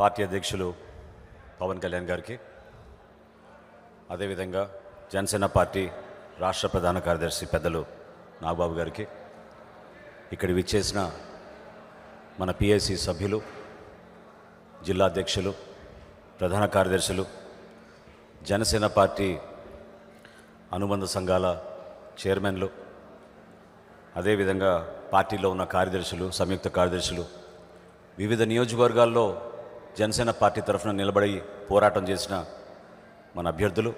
party అధ్యక్షులు పవన్ కళ్యాణ్ గారికి అదేవిధంగా జనసేన పార్టీ రాష్ట్ర ప్రధాన కార్యదర్శి పెద్దలు నాగబాబు గారికి ఇక్కడ విచ్చేసిన మన పిఎస్సి సభ్యులు జిల్లా అధ్యక్షులు ప్రధాన కార్యదర్శులు జనసేన పార్టీ అనుబంధ సంఘాల చైర్మన్లు అదేవిధంగా పార్టీలో ఉన్న కార్యదర్శులు సంయుక్త కార్యదర్శులు వివిధ నియోజకవర్గాల్లో జనసేన పార్టీ తరఫున నిలబడి పోరాటం చేసిన మన అభ్యర్థులు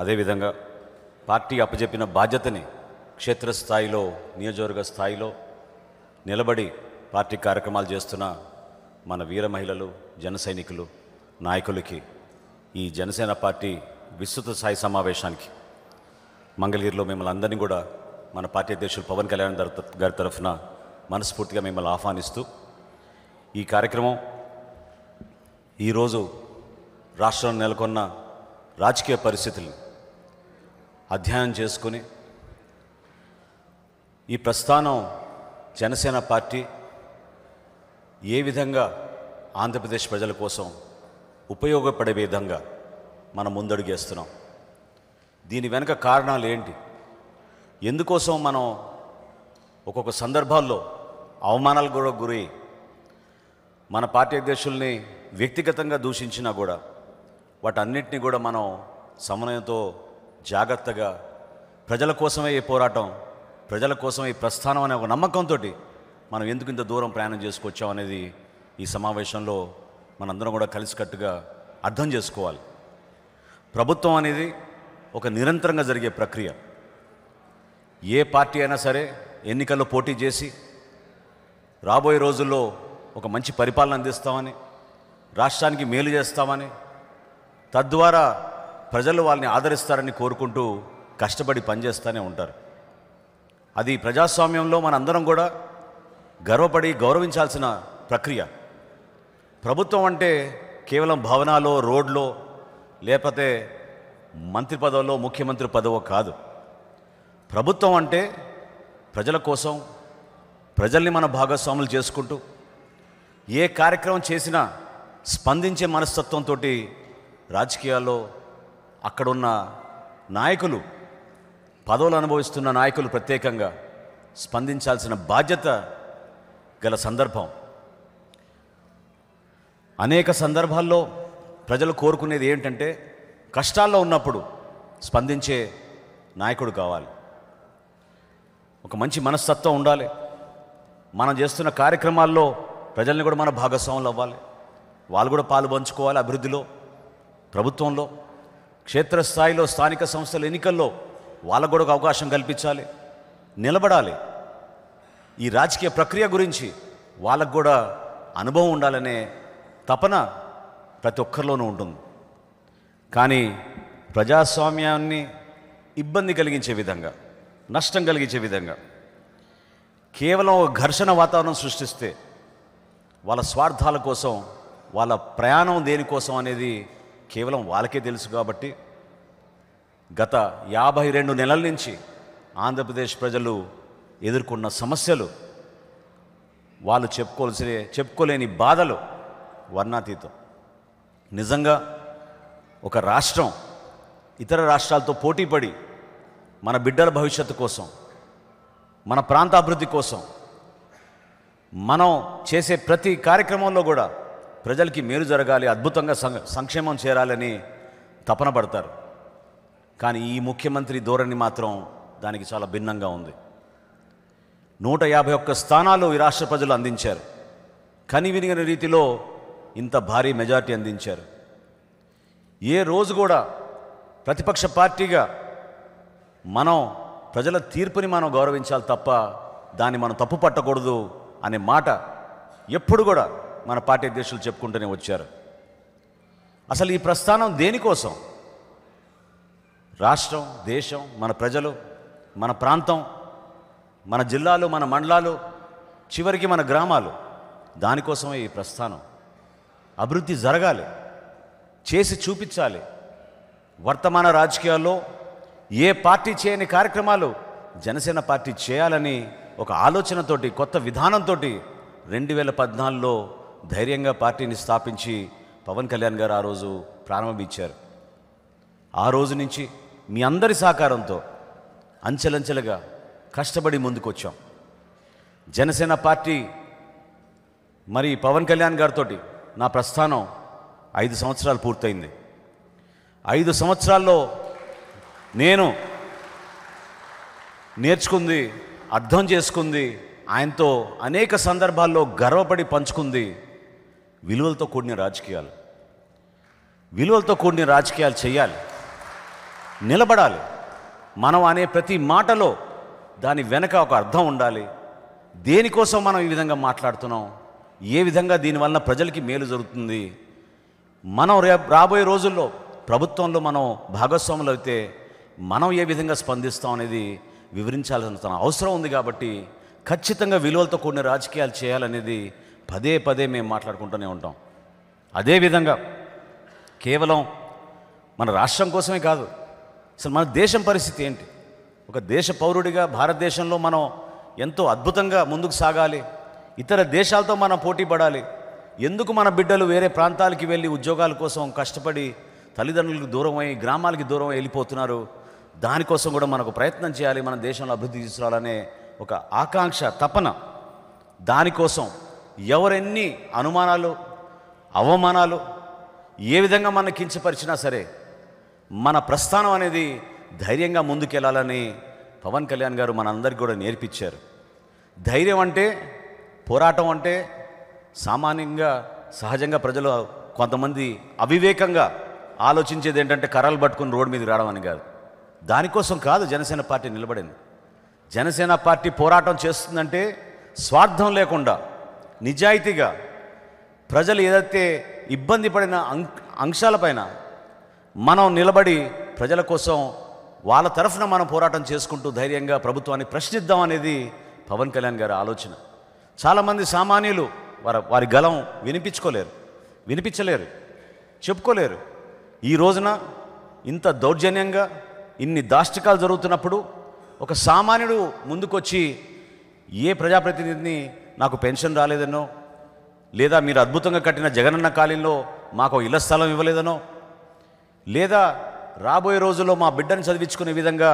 అదేవిధంగా పార్టీ అప్పజెప్పిన బాధ్యతని క్షేత్రస్థాయిలో నియోజకవర్గ స్థాయిలో నిలబడి పార్టీ కార్యక్రమాలు చేస్తున్న మన వీర మహిళలు జన సైనికులు నాయకులకి ఈ జనసేన పార్టీ విస్తృత స్థాయి సమావేశానికి మంగళగిరిలో మిమ్మల్ని అందరినీ కూడా మన పార్టీ అధ్యక్షులు పవన్ కళ్యాణ్ గారి తరఫున మనస్ఫూర్తిగా మిమ్మల్ని ఆహ్వానిస్తూ ఈ కార్యక్రమం ఈరోజు రాష్ట్రం నెలకొన్న రాజకీయ పరిస్థితులు అధ్యయనం చేసుకుని ఈ ప్రస్థానం జనసేన పార్టీ ఏ విధంగా ఆంధ్రప్రదేశ్ ప్రజల కోసం ఉపయోగపడే విధంగా మనం ముందడుగేస్తున్నాం దీని వెనక కారణాలు ఏంటి ఎందుకోసం మనం ఒక్కొక్క సందర్భాల్లో అవమానాలకు కూడా గురై మన పార్టీ అధ్యక్షుల్ని వ్యక్తిగతంగా దూషించినా కూడా వాటన్నిటిని కూడా మనం సమన్వయంతో జాగ్రత్తగా ప్రజల కోసమే ఈ పోరాటం ప్రజల కోసమే ఈ ప్రస్థానం అనే ఒక నమ్మకంతో మనం ఎందుకు ఇంత దూరం ప్రయాణం చేసుకొచ్చాం అనేది ఈ సమావేశంలో మనందరం కూడా కలిసికట్టుగా అర్థం చేసుకోవాలి ప్రభుత్వం అనేది ఒక నిరంతరంగా జరిగే ప్రక్రియ ఏ పార్టీ అయినా సరే ఎన్నికల్లో పోటీ చేసి రాబోయే రోజుల్లో ఒక మంచి పరిపాలన అందిస్తామని రాష్ట్రానికి మేలు చేస్తామని తద్వారా ప్రజలు వాళ్ళని ఆదరిస్తారని కోరుకుంటూ కష్టపడి పనిచేస్తూనే ఉంటారు అది ప్రజాస్వామ్యంలో మనందరం కూడా గర్వపడి గౌరవించాల్సిన ప్రక్రియ ప్రభుత్వం అంటే కేవలం భవనాలో రోడ్లో లేకపోతే మంత్రి పదవులో ముఖ్యమంత్రి పదవో కాదు ప్రభుత్వం అంటే ప్రజల కోసం ప్రజల్ని మన భాగస్వాములు చేసుకుంటూ ఏ కార్యక్రమం చేసినా స్పందించే మనస్తత్వంతో రాజకీయాల్లో అక్కడున్న నాయకులు పదవులు అనుభవిస్తున్న నాయకులు ప్రత్యేకంగా స్పందించాల్సిన బాధ్యత గల సందర్భం అనేక సందర్భాల్లో ప్రజలు కోరుకునేది ఏంటంటే కష్టాల్లో ఉన్నప్పుడు స్పందించే నాయకుడు కావాలి ఒక మంచి మనస్తత్వం ఉండాలి మనం చేస్తున్న కార్యక్రమాల్లో ప్రజల్ని కూడా మన భాగస్వాములు అవ్వాలి వాళ్ళు కూడా పాలు పంచుకోవాలి అభివృద్ధిలో ప్రభుత్వంలో క్షేత్రస్థాయిలో స్థానిక సంస్థల ఎన్నికల్లో వాళ్ళకు కూడా ఒక అవకాశం కల్పించాలి నిలబడాలి ఈ రాజకీయ ప్రక్రియ గురించి వాళ్ళకు కూడా అనుభవం ఉండాలనే తపన ప్రతి ఒక్కరిలోనూ ఉంటుంది కానీ ప్రజాస్వామ్యాన్ని ఇబ్బంది కలిగించే విధంగా నష్టం కలిగించే విధంగా కేవలం ఘర్షణ వాతావరణం సృష్టిస్తే వాళ్ళ స్వార్థాల కోసం వాళ్ళ ప్రయాణం దేనికోసం అనేది కేవలం వాళ్ళకే తెలుసు కాబట్టి గత యాభై రెండు నెలల నుంచి ఆంధ్రప్రదేశ్ ప్రజలు ఎదుర్కొన్న సమస్యలు వాళ్ళు చెప్పుకోవాల్సిన చెప్పుకోలేని బాధలు వర్ణాతీతం నిజంగా ఒక రాష్ట్రం ఇతర రాష్ట్రాలతో పోటీపడి మన బిడ్డల భవిష్యత్తు కోసం మన ప్రాంతాభివృద్ధి కోసం మనం చేసే ప్రతి కార్యక్రమంలో కూడా ప్రజలకి మేలు జరగాలి అద్భుతంగా సంక్షేమం చేరాలని తపన పడతారు కానీ ఈ ముఖ్యమంత్రి ధోరణి మాత్రం దానికి చాలా భిన్నంగా ఉంది నూట యాభై ఒక్క స్థానాలు ఈ రాష్ట్ర ప్రజలు అందించారు కని వినిగిన రీతిలో ఇంత భారీ మెజార్టీ అందించారు ఏ రోజు కూడా ప్రతిపక్ష పార్టీగా మనం ప్రజల తీర్పుని మనం గౌరవించాలి తప్ప దాన్ని మనం తప్పు పట్టకూడదు అనే మాట ఎప్పుడు కూడా మన పార్టీ అధ్యక్షులు చెప్పుకుంటూనే వచ్చారు అసలు ఈ ప్రస్థానం దేనికోసం రాష్ట్రం దేశం మన ప్రజలు మన ప్రాంతం మన జిల్లాలు మన మండలాలు చివరికి మన గ్రామాలు దానికోసమే ఈ ప్రస్థానం అభివృద్ధి జరగాలి చేసి చూపించాలి వర్తమాన రాజకీయాల్లో ఏ పార్టీ చేయని కార్యక్రమాలు జనసేన పార్టీ చేయాలని ఒక ఆలోచనతోటి కొత్త విధానంతో రెండు వేల పద్నాలుగులో ధైర్యంగా పార్టీని స్థాపించి పవన్ కళ్యాణ్ గారు ఆ రోజు ప్రారంభించారు ఆ రోజు నుంచి మీ అందరి సహకారంతో అంచెలంచెలుగా కష్టపడి ముందుకొచ్చాం జనసేన పార్టీ మరి పవన్ కళ్యాణ్ గారితో నా ప్రస్థానం ఐదు సంవత్సరాలు పూర్తయింది ఐదు సంవత్సరాల్లో నేను నేర్చుకుంది అర్థం చేసుకుంది ఆయనతో అనేక సందర్భాల్లో గర్వపడి పంచుకుంది విలువలతో కూడిన రాజకీయాలు విలువలతో కూడిన రాజకీయాలు చేయాలి నిలబడాలి మనం అనే ప్రతి మాటలో దాని వెనక ఒక అర్థం ఉండాలి దేనికోసం మనం ఈ విధంగా మాట్లాడుతున్నాం ఏ విధంగా దీనివల్ల ప్రజలకి మేలు జరుగుతుంది మనం రాబోయే రోజుల్లో ప్రభుత్వంలో మనం భాగస్వాములు అయితే మనం ఏ విధంగా స్పందిస్తాం అనేది వివరించాల్సిన అవసరం ఉంది కాబట్టి ఖచ్చితంగా విలువలతో కూడిన రాజకీయాలు చేయాలనేది పదే పదే మేము మాట్లాడుకుంటూనే ఉంటాం అదేవిధంగా కేవలం మన రాష్ట్రం కోసమే కాదు అసలు మన దేశం పరిస్థితి ఏంటి ఒక దేశ పౌరుడిగా భారతదేశంలో మనం ఎంతో అద్భుతంగా ముందుకు సాగాలి ఇతర దేశాలతో మనం పోటీ పడాలి ఎందుకు మన బిడ్డలు వేరే ప్రాంతాలకి వెళ్ళి ఉద్యోగాల కోసం కష్టపడి తల్లిదండ్రులకు దూరం అయి గ్రామాలకి దూరం వెళ్ళిపోతున్నారు దానికోసం కూడా మనకు ప్రయత్నం చేయాలి మన దేశంలో అభివృద్ధి తీసుకురావాలనే ఒక ఆకాంక్ష తపన దానికోసం ఎవరెన్ని అనుమానాలు అవమానాలు ఏ విధంగా మన కించపరిచినా సరే మన ప్రస్థానం అనేది ధైర్యంగా ముందుకెళ్ళాలని పవన్ కళ్యాణ్ గారు మనందరికీ కూడా నేర్పించారు ధైర్యం అంటే పోరాటం అంటే సామాన్యంగా సహజంగా ప్రజలు కొంతమంది అవివేకంగా ఆలోచించేది ఏంటంటే కర్రలు పట్టుకుని రోడ్డు మీద రావడం అని కాదు దానికోసం కాదు జనసేన పార్టీ నిలబడింది జనసేన పార్టీ పోరాటం చేస్తుందంటే స్వార్థం లేకుండా నిజాయితీగా ప్రజలు ఏదైతే ఇబ్బంది పడిన అంశాలపైన మనం నిలబడి ప్రజల కోసం వాళ్ళ తరఫున మనం పోరాటం చేసుకుంటూ ధైర్యంగా ప్రభుత్వాన్ని ప్రశ్నిద్దాం అనేది పవన్ కళ్యాణ్ గారి ఆలోచన చాలామంది సామాన్యులు వారి వారి గలం వినిపించుకోలేరు వినిపించలేరు చెప్పుకోలేరు ఈ రోజున ఇంత దౌర్జన్యంగా ఇన్ని దాష్టికాలు జరుగుతున్నప్పుడు ఒక సామాన్యుడు ముందుకొచ్చి ఏ ప్రజాప్రతినిధిని నాకు పెన్షన్ రాలేదనో లేదా మీరు అద్భుతంగా కట్టిన జగనన్న కాలంలో మాకు ఇళ్ల స్థలం ఇవ్వలేదనో లేదా రాబోయే రోజుల్లో మా బిడ్డను చదివించుకునే విధంగా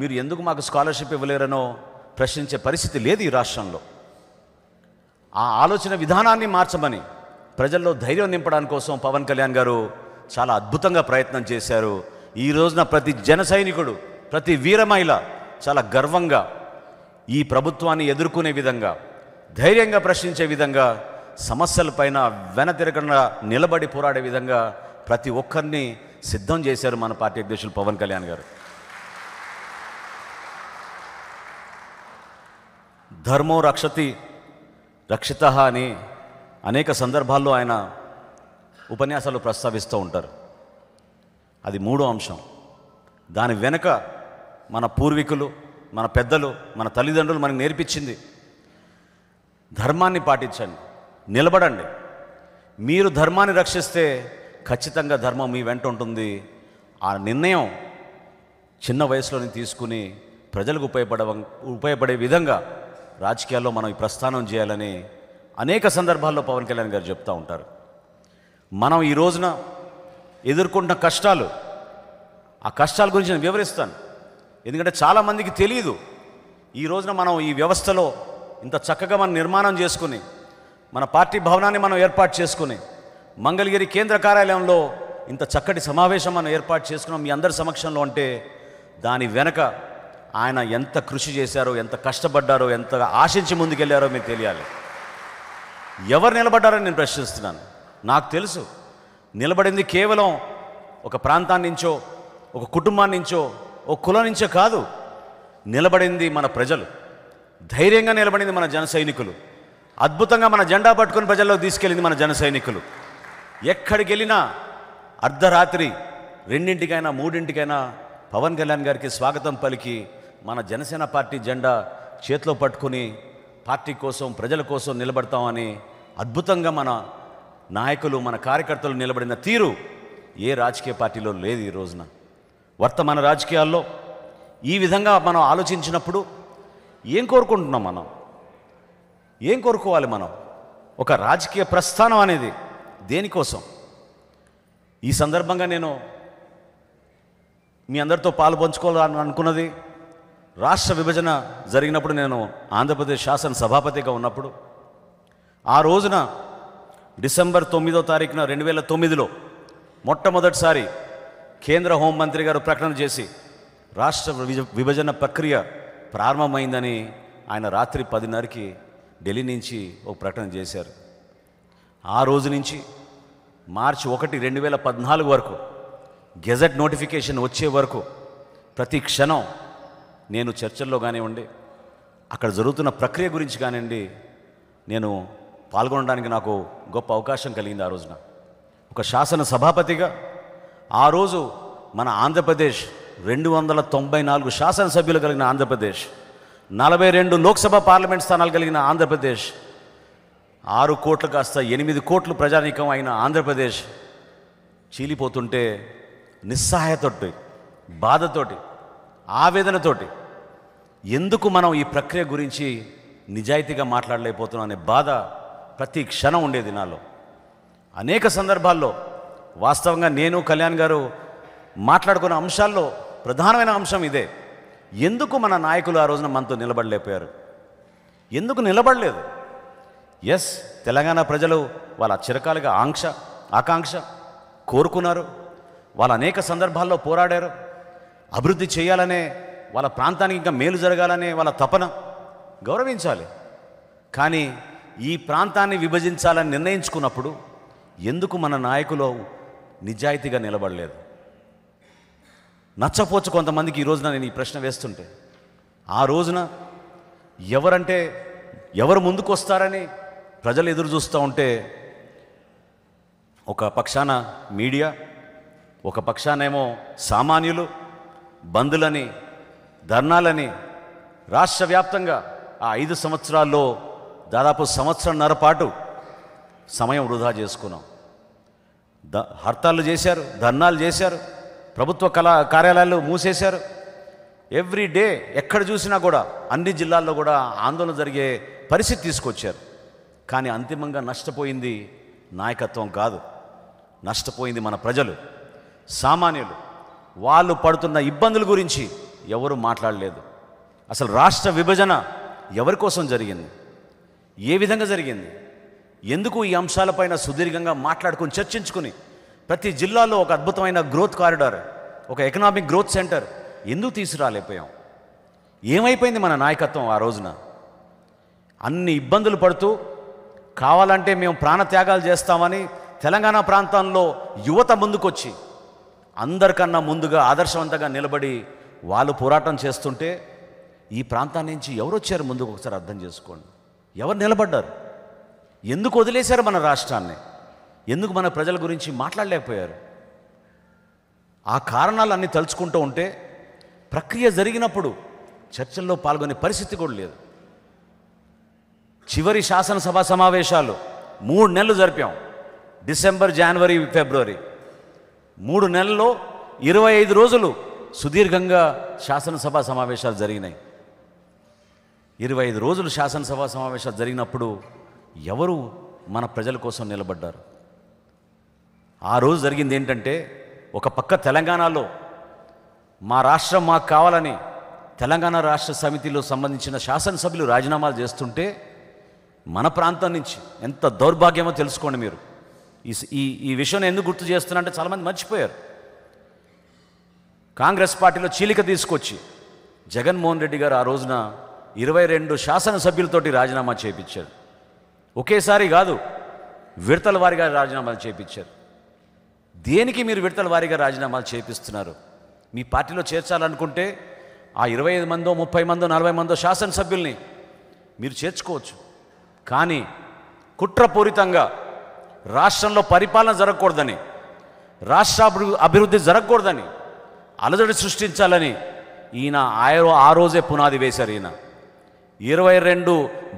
మీరు ఎందుకు మాకు స్కాలర్షిప్ ఇవ్వలేరనో ప్రశ్నించే పరిస్థితి లేదు ఈ రాష్ట్రంలో ఆ ఆలోచన విధానాన్ని మార్చమని ప్రజల్లో ధైర్యం నింపడానికి కోసం పవన్ కళ్యాణ్ గారు చాలా అద్భుతంగా ప్రయత్నం చేశారు ఈ రోజున ప్రతి జన సైనికుడు ప్రతి వీరమహిళ చాలా గర్వంగా ఈ ప్రభుత్వాన్ని ఎదుర్కొనే విధంగా ధైర్యంగా ప్రశ్నించే విధంగా సమస్యలపైన వెనతిరగకుండా నిలబడి పోరాడే విధంగా ప్రతి ఒక్కరిని సిద్ధం చేశారు మన పార్టీ అధ్యక్షులు పవన్ కళ్యాణ్ గారు ధర్మో రక్షతి రక్షిత అని అనేక సందర్భాల్లో ఆయన ఉపన్యాసాలు ప్రస్తావిస్తూ ఉంటారు అది మూడో అంశం దాని వెనుక మన పూర్వీకులు మన పెద్దలు మన తల్లిదండ్రులు మనకు నేర్పించింది ధర్మాన్ని పాటించండి నిలబడండి మీరు ధర్మాన్ని రక్షిస్తే ఖచ్చితంగా ధర్మం మీ వెంట ఉంటుంది ఆ నిర్ణయం చిన్న వయసులోని తీసుకుని ప్రజలకు ఉపయోగపడ ఉపయోగపడే విధంగా రాజకీయాల్లో మనం ప్రస్థానం చేయాలని అనేక సందర్భాల్లో పవన్ కళ్యాణ్ గారు చెప్తూ ఉంటారు మనం ఈ రోజున ఎదుర్కొంటున్న కష్టాలు ఆ కష్టాల గురించి నేను వివరిస్తాను ఎందుకంటే చాలామందికి తెలియదు ఈ రోజున మనం ఈ వ్యవస్థలో ఇంత చక్కగా మనం నిర్మాణం చేసుకుని మన పార్టీ భవనాన్ని మనం ఏర్పాటు చేసుకుని మంగళగిరి కేంద్ర కార్యాలయంలో ఇంత చక్కటి సమావేశం మనం ఏర్పాటు చేసుకున్నాం మీ అందరి సమక్షంలో అంటే దాని వెనక ఆయన ఎంత కృషి చేశారో ఎంత కష్టపడ్డారో ఎంత ఆశించి ముందుకెళ్ళారో మీకు తెలియాలి ఎవరు నిలబడ్డారని నేను ప్రశ్నిస్తున్నాను నాకు తెలుసు నిలబడింది కేవలం ఒక ప్రాంతాన్ని నుంచో ఒక కుటుంబాన్నించో ఒక కులం నుంచో కాదు నిలబడింది మన ప్రజలు ధైర్యంగా నిలబడింది మన జన సైనికులు అద్భుతంగా మన జెండా పట్టుకుని ప్రజల్లో తీసుకెళ్ళింది మన జన సైనికులు ఎక్కడికి వెళ్ళినా అర్ధరాత్రి రెండింటికైనా మూడింటికైనా పవన్ కళ్యాణ్ గారికి స్వాగతం పలికి మన జనసేన పార్టీ జెండా చేతిలో పట్టుకుని పార్టీ కోసం ప్రజల కోసం నిలబడతామని అద్భుతంగా మన నాయకులు మన కార్యకర్తలు నిలబడిన తీరు ఏ రాజకీయ పార్టీలో లేదు ఈ రోజున వర్తమాన రాజకీయాల్లో ఈ విధంగా మనం ఆలోచించినప్పుడు ఏం కోరుకుంటున్నాం మనం ఏం కోరుకోవాలి మనం ఒక రాజకీయ ప్రస్థానం అనేది దేనికోసం ఈ సందర్భంగా నేను మీ అందరితో పాలు పంచుకోవాలని అనుకున్నది రాష్ట్ర విభజన జరిగినప్పుడు నేను ఆంధ్రప్రదేశ్ శాసన సభాపతిగా ఉన్నప్పుడు ఆ రోజున డిసెంబర్ తొమ్మిదో తారీఖున రెండు వేల తొమ్మిదిలో మొట్టమొదటిసారి కేంద్ర హోంమంత్రి గారు ప్రకటన చేసి రాష్ట్ర విభజన ప్రక్రియ ప్రారంభమైందని ఆయన రాత్రి పదిన్నరకి ఢిల్లీ నుంచి ఒక ప్రకటన చేశారు ఆ రోజు నుంచి మార్చి ఒకటి రెండు వేల పద్నాలుగు వరకు గెజెట్ నోటిఫికేషన్ వచ్చే వరకు ప్రతి క్షణం నేను చర్చల్లో కానివ్వండి అక్కడ జరుగుతున్న ప్రక్రియ గురించి కానివ్వండి నేను పాల్గొనడానికి నాకు గొప్ప అవకాశం కలిగింది ఆ రోజున ఒక శాసన సభాపతిగా ఆ రోజు మన ఆంధ్రప్రదేశ్ రెండు వందల తొంభై నాలుగు శాసనసభ్యులు కలిగిన ఆంధ్రప్రదేశ్ నలభై రెండు లోక్సభ పార్లమెంట్ స్థానాలు కలిగిన ఆంధ్రప్రదేశ్ ఆరు కోట్లు కాస్త ఎనిమిది కోట్లు ప్రజానీకం అయిన ఆంధ్రప్రదేశ్ చీలిపోతుంటే నిస్సహాయతోటి బాధతోటి ఆవేదనతోటి ఎందుకు మనం ఈ ప్రక్రియ గురించి నిజాయితీగా మాట్లాడలేకపోతున్నాం అనే బాధ ప్రతి క్షణం ఉండేది నాలో అనేక సందర్భాల్లో వాస్తవంగా నేను కళ్యాణ్ గారు మాట్లాడుకున్న అంశాల్లో ప్రధానమైన అంశం ఇదే ఎందుకు మన నాయకులు ఆ రోజున మనతో నిలబడలేకపోయారు ఎందుకు నిలబడలేదు ఎస్ తెలంగాణ ప్రజలు వాళ్ళ చిరకాలుగా ఆంక్ష ఆకాంక్ష కోరుకున్నారు వాళ్ళ అనేక సందర్భాల్లో పోరాడారు అభివృద్ధి చేయాలనే వాళ్ళ ప్రాంతానికి ఇంకా మేలు జరగాలనే వాళ్ళ తపన గౌరవించాలి కానీ ఈ ప్రాంతాన్ని విభజించాలని నిర్ణయించుకున్నప్పుడు ఎందుకు మన నాయకులు నిజాయితీగా నిలబడలేదు నచ్చపోవచ్చు కొంతమందికి ఈ రోజున నేను ఈ ప్రశ్న వేస్తుంటే ఆ రోజున ఎవరంటే ఎవరు ముందుకు వస్తారని ప్రజలు ఎదురు చూస్తూ ఉంటే ఒక పక్షాన మీడియా ఒక పక్షానేమో సామాన్యులు బంధులని ధర్నాలని రాష్ట్ర వ్యాప్తంగా ఆ ఐదు సంవత్సరాల్లో దాదాపు సంవత్సరంన్నర పాటు సమయం వృధా చేసుకున్నాం ద హర్తాలు చేశారు ధర్నాలు చేశారు ప్రభుత్వ కళా కార్యాలయాలు మూసేశారు ఎవ్రీ డే ఎక్కడ చూసినా కూడా అన్ని జిల్లాల్లో కూడా ఆందోళన జరిగే పరిస్థితి తీసుకొచ్చారు కానీ అంతిమంగా నష్టపోయింది నాయకత్వం కాదు నష్టపోయింది మన ప్రజలు సామాన్యులు వాళ్ళు పడుతున్న ఇబ్బందుల గురించి ఎవరు మాట్లాడలేదు అసలు రాష్ట్ర విభజన ఎవరి కోసం జరిగింది ఏ విధంగా జరిగింది ఎందుకు ఈ అంశాలపైన సుదీర్ఘంగా మాట్లాడుకుని చర్చించుకుని ప్రతి జిల్లాలో ఒక అద్భుతమైన గ్రోత్ కారిడార్ ఒక ఎకనామిక్ గ్రోత్ సెంటర్ ఎందుకు తీసుకురాలేకపోయాం ఏమైపోయింది మన నాయకత్వం ఆ రోజున అన్ని ఇబ్బందులు పడుతూ కావాలంటే మేము ప్రాణత్యాగాలు చేస్తామని తెలంగాణ ప్రాంతంలో యువత ముందుకొచ్చి అందరికన్నా ముందుగా ఆదర్శవంతంగా నిలబడి వాళ్ళు పోరాటం చేస్తుంటే ఈ ప్రాంతం నుంచి ఎవరు వచ్చారు ముందుకు ఒకసారి అర్థం చేసుకోండి ఎవరు నిలబడ్డారు ఎందుకు వదిలేశారు మన రాష్ట్రాన్ని ఎందుకు మన ప్రజల గురించి మాట్లాడలేకపోయారు ఆ కారణాలన్నీ తలుచుకుంటూ ఉంటే ప్రక్రియ జరిగినప్పుడు చర్చల్లో పాల్గొనే పరిస్థితి కూడా లేదు చివరి శాసనసభ సమావేశాలు మూడు నెలలు జరిపాం డిసెంబర్ జనవరి ఫిబ్రవరి మూడు నెలల్లో ఇరవై ఐదు రోజులు సుదీర్ఘంగా శాసనసభ సమావేశాలు జరిగినాయి ఇరవై ఐదు రోజులు శాసనసభ సమావేశాలు జరిగినప్పుడు ఎవరు మన ప్రజల కోసం నిలబడ్డారు ఆ రోజు జరిగింది ఏంటంటే ఒక పక్క తెలంగాణలో మా రాష్ట్రం మాకు కావాలని తెలంగాణ రాష్ట్ర సమితిలో సంబంధించిన శాసనసభ్యులు రాజీనామాలు చేస్తుంటే మన ప్రాంతం నుంచి ఎంత దౌర్భాగ్యమో తెలుసుకోండి మీరు ఈ ఈ విషయం ఎందుకు గుర్తు చేస్తున్నా అంటే చాలామంది మర్చిపోయారు కాంగ్రెస్ పార్టీలో చీలిక తీసుకొచ్చి జగన్మోహన్ రెడ్డి గారు ఆ రోజున ఇరవై రెండు శాసనసభ్యులతోటి రాజీనామా చేయించారు ఒకేసారి కాదు విడతల వారిగా రాజీనామాలు చేయించారు దేనికి మీరు విడతల వారీగా రాజీనామాలు చేపిస్తున్నారు మీ పార్టీలో చేర్చాలనుకుంటే ఆ ఇరవై ఐదు మందో ముప్పై మందో నలభై మందో శాసనసభ్యుల్ని మీరు చేర్చుకోవచ్చు కానీ కుట్రపూరితంగా రాష్ట్రంలో పరిపాలన జరగకూడదని రాష్ట్ర అభివృద్ధి జరగకూడదని అలజడి సృష్టించాలని ఈయన ఆయో ఆ రోజే పునాది వేశారు ఈయన ఇరవై రెండు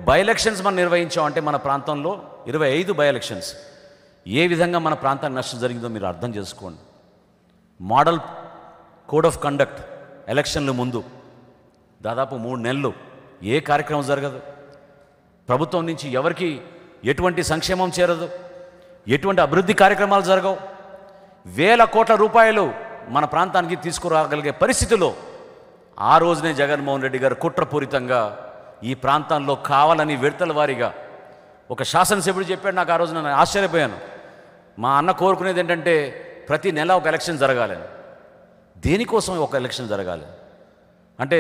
బై ఎలక్షన్స్ మనం నిర్వహించామంటే మన ప్రాంతంలో ఇరవై ఐదు బై ఎలక్షన్స్ ఏ విధంగా మన ప్రాంతానికి నష్టం జరిగిందో మీరు అర్థం చేసుకోండి మోడల్ కోడ్ ఆఫ్ కండక్ట్ ఎలక్షన్లు ముందు దాదాపు మూడు నెలలు ఏ కార్యక్రమం జరగదు ప్రభుత్వం నుంచి ఎవరికి ఎటువంటి సంక్షేమం చేరదు ఎటువంటి అభివృద్ధి కార్యక్రమాలు జరగవు వేల కోట్ల రూపాయలు మన ప్రాంతానికి తీసుకురాగలిగే పరిస్థితిలో ఆ రోజునే జగన్మోహన్ రెడ్డి గారు కుట్రపూరితంగా ఈ ప్రాంతంలో కావాలని విడతల వారిగా ఒక శాసనసభ్యుడు చెప్పాడు నాకు ఆ రోజు ఆశ్చర్యపోయాను మా అన్న కోరుకునేది ఏంటంటే ప్రతి నెల ఒక ఎలక్షన్ జరగాలని దేనికోసం ఒక ఎలక్షన్ జరగాలి అంటే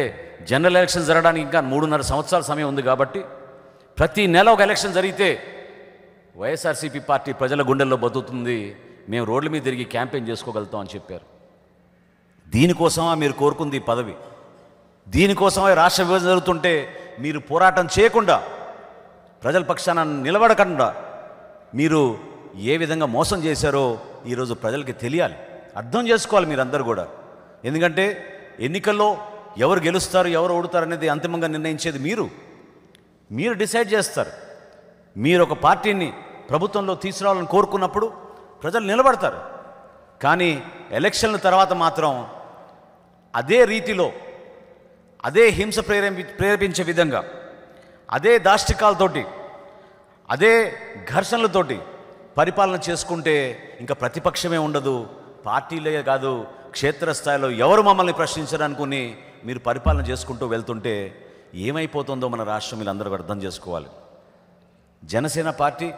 జనరల్ ఎలక్షన్ జరగడానికి ఇంకా మూడున్నర సంవత్సరాల సమయం ఉంది కాబట్టి ప్రతి నెల ఒక ఎలక్షన్ జరిగితే వైఎస్ఆర్సీపీ పార్టీ ప్రజల గుండెల్లో బతుకుతుంది మేము రోడ్ల మీద తిరిగి క్యాంపెయిన్ చేసుకోగలుగుతాం అని చెప్పారు దీనికోసమా మీరు కోరుకుంది పదవి దీనికోసమే రాష్ట్ర విభజన జరుగుతుంటే మీరు పోరాటం చేయకుండా ప్రజల పక్షాన నిలబడకుండా మీరు ఏ విధంగా మోసం చేశారో ఈరోజు ప్రజలకి తెలియాలి అర్థం చేసుకోవాలి మీరందరూ కూడా ఎందుకంటే ఎన్నికల్లో ఎవరు గెలుస్తారు ఎవరు ఓడుతారు అనేది అంతిమంగా నిర్ణయించేది మీరు మీరు డిసైడ్ చేస్తారు మీరు ఒక పార్టీని ప్రభుత్వంలో తీసుకురావాలని కోరుకున్నప్పుడు ప్రజలు నిలబడతారు కానీ ఎలక్షన్ల తర్వాత మాత్రం అదే రీతిలో అదే హింస ప్రేరేపి ప్రేరేపించే విధంగా అదే దాష్టికాలతోటి అదే ఘర్షణలతోటి పరిపాలన చేసుకుంటే ఇంకా ప్రతిపక్షమే ఉండదు పార్టీలే కాదు క్షేత్రస్థాయిలో ఎవరు మమ్మల్ని ప్రశ్నించారనుకుని మీరు పరిపాలన చేసుకుంటూ వెళ్తుంటే ఏమైపోతుందో మన రాష్ట్రం మీరు అర్థం చేసుకోవాలి జనసేన పార్టీ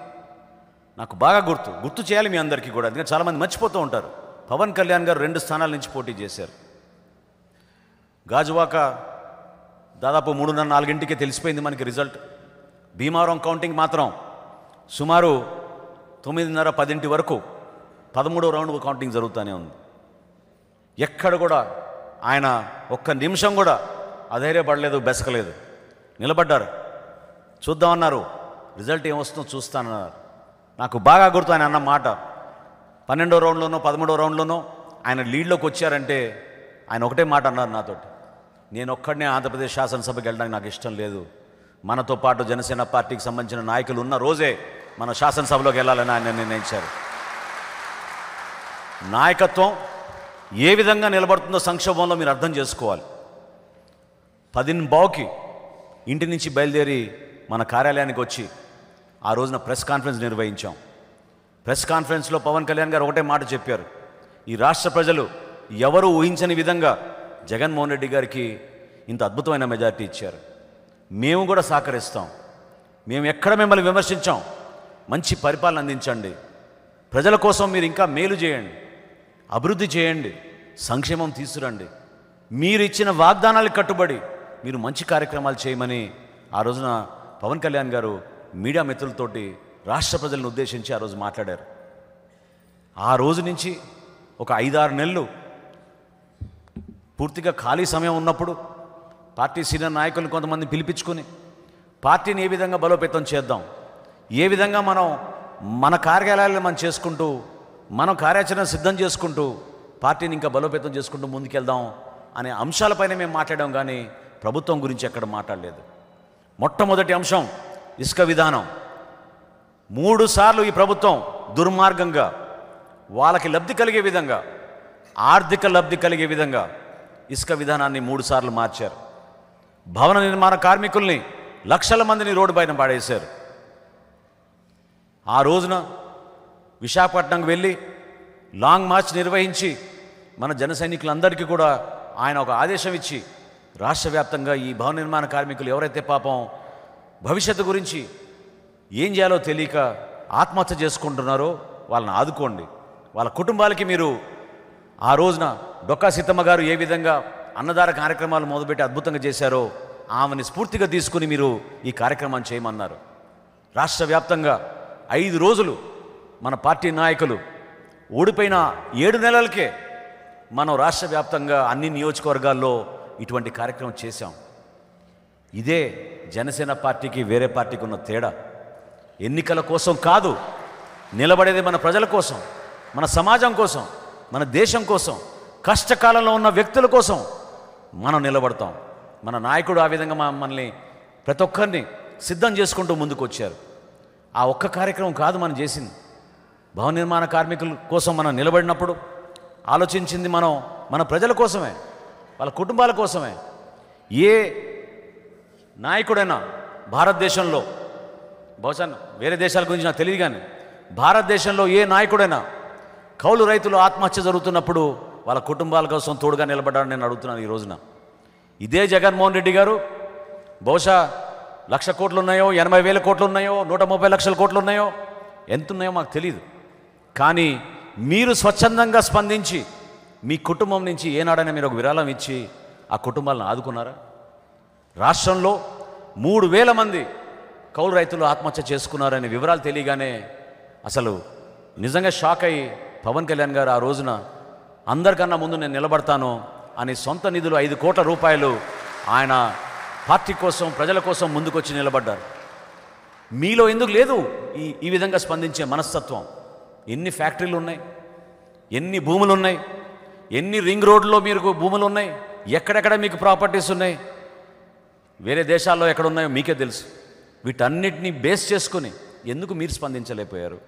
నాకు బాగా గుర్తు గుర్తు చేయాలి మీ అందరికీ కూడా ఎందుకంటే చాలామంది మర్చిపోతూ ఉంటారు పవన్ కళ్యాణ్ గారు రెండు స్థానాల నుంచి పోటీ చేశారు గాజువాక దాదాపు మూడున్నర నాలుగింటికే తెలిసిపోయింది మనకి రిజల్ట్ భీమవరం కౌంటింగ్ మాత్రం సుమారు తొమ్మిదిన్నర పదింటి వరకు పదమూడో రౌండ్ కౌంటింగ్ జరుగుతూనే ఉంది ఎక్కడ కూడా ఆయన ఒక్క నిమిషం కూడా అధైర్యపడలేదు బెసకలేదు నిలబడ్డారు చూద్దామన్నారు రిజల్ట్ ఏమొస్తుందో చూస్తానన్నారు నాకు బాగా గుర్తు ఆయన అన్న మాట పన్నెండో రౌండ్లోనో పదమూడో రౌండ్లోనో ఆయన లీడ్లోకి వచ్చారంటే ఆయన ఒకటే మాట అన్నారు నాతో నేను ఒక్కడనే ఆంధ్రప్రదేశ్ శాసనసభకి వెళ్ళడానికి నాకు ఇష్టం లేదు మనతో పాటు జనసేన పార్టీకి సంబంధించిన నాయకులు ఉన్న రోజే మన శాసనసభలోకి వెళ్ళాలని ఆయన నిర్ణయించారు నాయకత్వం ఏ విధంగా నిలబడుతుందో సంక్షోభంలో మీరు అర్థం చేసుకోవాలి పదిన్ బావుకి ఇంటి నుంచి బయలుదేరి మన కార్యాలయానికి వచ్చి ఆ రోజున ప్రెస్ కాన్ఫరెన్స్ నిర్వహించాం ప్రెస్ కాన్ఫరెన్స్లో పవన్ కళ్యాణ్ గారు ఒకటే మాట చెప్పారు ఈ రాష్ట్ర ప్రజలు ఎవరు ఊహించని విధంగా జగన్మోహన్ రెడ్డి గారికి ఇంత అద్భుతమైన మెజార్టీ ఇచ్చారు మేము కూడా సహకరిస్తాం మేము ఎక్కడ మిమ్మల్ని విమర్శించాం మంచి పరిపాలన అందించండి ప్రజల కోసం మీరు ఇంకా మేలు చేయండి అభివృద్ధి చేయండి సంక్షేమం తీసుకురండి మీరు ఇచ్చిన వాగ్దానాలకు కట్టుబడి మీరు మంచి కార్యక్రమాలు చేయమని ఆ రోజున పవన్ కళ్యాణ్ గారు మీడియా మిత్రులతోటి రాష్ట్ర ప్రజలను ఉద్దేశించి ఆ రోజు మాట్లాడారు ఆ రోజు నుంచి ఒక ఐదారు నెలలు పూర్తిగా ఖాళీ సమయం ఉన్నప్పుడు పార్టీ సీనియర్ నాయకులను కొంతమంది పిలిపించుకొని పార్టీని ఏ విధంగా బలోపేతం చేద్దాం ఏ విధంగా మనం మన కార్యాలయాలను మనం చేసుకుంటూ మనం కార్యాచరణ సిద్ధం చేసుకుంటూ పార్టీని ఇంకా బలోపేతం చేసుకుంటూ ముందుకెళ్దాం అనే అంశాలపైన మేము మాట్లాడాం కానీ ప్రభుత్వం గురించి ఎక్కడ మాట్లాడలేదు మొట్టమొదటి అంశం ఇసుక విధానం మూడు సార్లు ఈ ప్రభుత్వం దుర్మార్గంగా వాళ్ళకి లబ్ధి కలిగే విధంగా ఆర్థిక లబ్ధి కలిగే విధంగా ఇసుక విధానాన్ని మూడు సార్లు మార్చారు భవన నిర్మాణ కార్మికుల్ని లక్షల మందిని రోడ్డు పైన పాడేశారు ఆ రోజున విశాఖపట్నంకు వెళ్ళి లాంగ్ మార్చ్ నిర్వహించి మన జన సైనికులందరికీ కూడా ఆయన ఒక ఆదేశం ఇచ్చి రాష్ట్ర వ్యాప్తంగా ఈ భవన నిర్మాణ కార్మికులు ఎవరైతే పాపం భవిష్యత్తు గురించి ఏం చేయాలో తెలియక ఆత్మహత్య చేసుకుంటున్నారో వాళ్ళని ఆదుకోండి వాళ్ళ కుటుంబాలకి మీరు ఆ రోజున డొక్కా సీతమ్మ గారు ఏ విధంగా అన్నదార కార్యక్రమాలు మొదలుపెట్టి అద్భుతంగా చేశారో ఆమెని స్ఫూర్తిగా తీసుకుని మీరు ఈ కార్యక్రమాన్ని చేయమన్నారు రాష్ట్ర వ్యాప్తంగా ఐదు రోజులు మన పార్టీ నాయకులు ఓడిపోయిన ఏడు నెలలకే మనం రాష్ట్ర వ్యాప్తంగా అన్ని నియోజకవర్గాల్లో ఇటువంటి కార్యక్రమం చేశాం ఇదే జనసేన పార్టీకి వేరే పార్టీకి ఉన్న తేడా ఎన్నికల కోసం కాదు నిలబడేది మన ప్రజల కోసం మన సమాజం కోసం మన దేశం కోసం కష్టకాలంలో ఉన్న వ్యక్తుల కోసం మనం నిలబడతాం మన నాయకుడు ఆ విధంగా మనల్ని ప్రతి ఒక్కరిని సిద్ధం చేసుకుంటూ ముందుకు వచ్చారు ఆ ఒక్క కార్యక్రమం కాదు మనం చేసింది భవన నిర్మాణ కార్మికుల కోసం మనం నిలబడినప్పుడు ఆలోచించింది మనం మన ప్రజల కోసమే వాళ్ళ కుటుంబాల కోసమే ఏ నాయకుడైనా భారతదేశంలో బహుశా వేరే దేశాల గురించి నాకు తెలియదు కానీ భారతదేశంలో ఏ నాయకుడైనా కౌలు రైతులు ఆత్మహత్య జరుగుతున్నప్పుడు వాళ్ళ కుటుంబాల కోసం తోడుగా నిలబడ్డారని నేను అడుగుతున్నాను ఈ రోజున ఇదే జగన్మోహన్ రెడ్డి గారు బహుశా లక్ష కోట్లు ఉన్నాయో ఎనభై వేల కోట్లు ఉన్నాయో నూట ముప్పై లక్షల కోట్లు ఉన్నాయో ఎంత ఉన్నాయో మాకు తెలియదు కానీ మీరు స్వచ్ఛందంగా స్పందించి మీ కుటుంబం నుంచి ఏనాడైనా మీరు ఒక విరాళం ఇచ్చి ఆ కుటుంబాలను ఆదుకున్నారా రాష్ట్రంలో మూడు వేల మంది కౌలు రైతులు ఆత్మహత్య చేసుకున్నారనే వివరాలు తెలియగానే అసలు నిజంగా షాక్ అయ్యి పవన్ కళ్యాణ్ గారు ఆ రోజున అందరికన్నా ముందు నేను నిలబడతాను అని సొంత నిధులు ఐదు కోట్ల రూపాయలు ఆయన పార్టీ కోసం ప్రజల కోసం ముందుకొచ్చి నిలబడ్డారు మీలో ఎందుకు లేదు ఈ ఈ విధంగా స్పందించే మనస్తత్వం ఎన్ని ఫ్యాక్టరీలు ఉన్నాయి ఎన్ని భూములు ఉన్నాయి ఎన్ని రింగ్ రోడ్లో మీకు భూములు ఉన్నాయి ఎక్కడెక్కడ మీకు ప్రాపర్టీస్ ఉన్నాయి వేరే దేశాల్లో ఎక్కడ ఉన్నాయో మీకే తెలుసు వీటన్నిటిని బేస్ చేసుకుని ఎందుకు మీరు స్పందించలేకపోయారు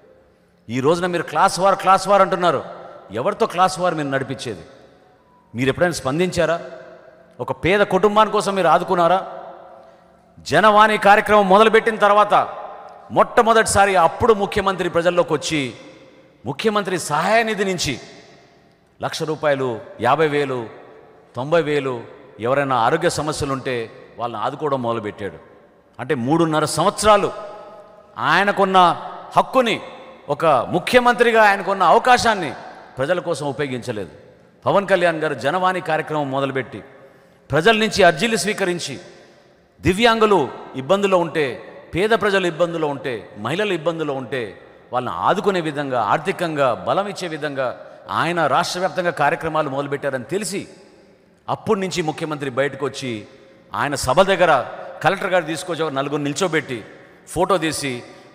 ఈ రోజున మీరు క్లాస్ వార్ క్లాస్ వార్ అంటున్నారు ఎవరితో క్లాస్ వార్ మీరు నడిపించేది మీరు ఎప్పుడైనా స్పందించారా ఒక పేద కుటుంబాని కోసం మీరు ఆదుకున్నారా జనవాణి కార్యక్రమం మొదలుపెట్టిన తర్వాత మొట్టమొదటిసారి అప్పుడు ముఖ్యమంత్రి ప్రజల్లోకి వచ్చి ముఖ్యమంత్రి సహాయ నిధి నుంచి లక్ష రూపాయలు యాభై వేలు తొంభై వేలు ఎవరైనా ఆరోగ్య సమస్యలు ఉంటే వాళ్ళని ఆదుకోవడం మొదలుపెట్టాడు అంటే మూడున్నర సంవత్సరాలు ఆయనకున్న హక్కుని ఒక ముఖ్యమంత్రిగా ఆయనకున్న అవకాశాన్ని ప్రజల కోసం ఉపయోగించలేదు పవన్ కళ్యాణ్ గారు జనవాణి కార్యక్రమం మొదలుపెట్టి ప్రజల నుంచి అర్జీలు స్వీకరించి దివ్యాంగులు ఇబ్బందులో ఉంటే పేద ప్రజలు ఇబ్బందులో ఉంటే మహిళలు ఇబ్బందులో ఉంటే వాళ్ళని ఆదుకునే విధంగా ఆర్థికంగా బలం ఇచ్చే విధంగా ఆయన రాష్ట్ర వ్యాప్తంగా కార్యక్రమాలు మొదలుపెట్టారని తెలిసి అప్పటి నుంచి ముఖ్యమంత్రి బయటకు వచ్చి ఆయన సభ దగ్గర కలెక్టర్ గారు తీసుకొచ్చి నలుగురు నిల్చోబెట్టి ఫోటో తీసి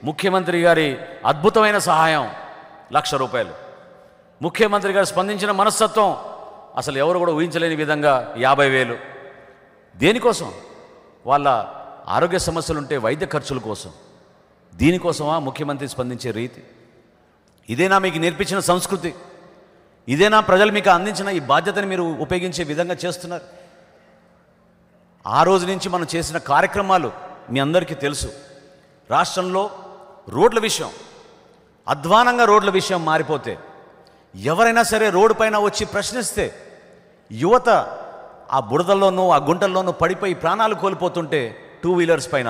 ముఖ్యమంత్రి గారి అద్భుతమైన సహాయం లక్ష రూపాయలు ముఖ్యమంత్రి గారు స్పందించిన మనస్తత్వం అసలు ఎవరు కూడా ఊహించలేని విధంగా యాభై వేలు దేనికోసం వాళ్ళ ఆరోగ్య సమస్యలు ఉంటే వైద్య ఖర్చుల కోసం దీనికోసమా ముఖ్యమంత్రి స్పందించే రీతి ఇదేనా మీకు నేర్పించిన సంస్కృతి ఇదేనా ప్రజలు మీకు అందించిన ఈ బాధ్యతని మీరు ఉపయోగించే విధంగా చేస్తున్నారు ఆ రోజు నుంచి మనం చేసిన కార్యక్రమాలు మీ అందరికీ తెలుసు రాష్ట్రంలో రోడ్ల విషయం అధ్వానంగా రోడ్ల విషయం మారిపోతే ఎవరైనా సరే రోడ్డు పైన వచ్చి ప్రశ్నిస్తే యువత ఆ బురదల్లోనూ ఆ గుంటల్లోనూ పడిపోయి ప్రాణాలు కోల్పోతుంటే టూ వీలర్స్ పైన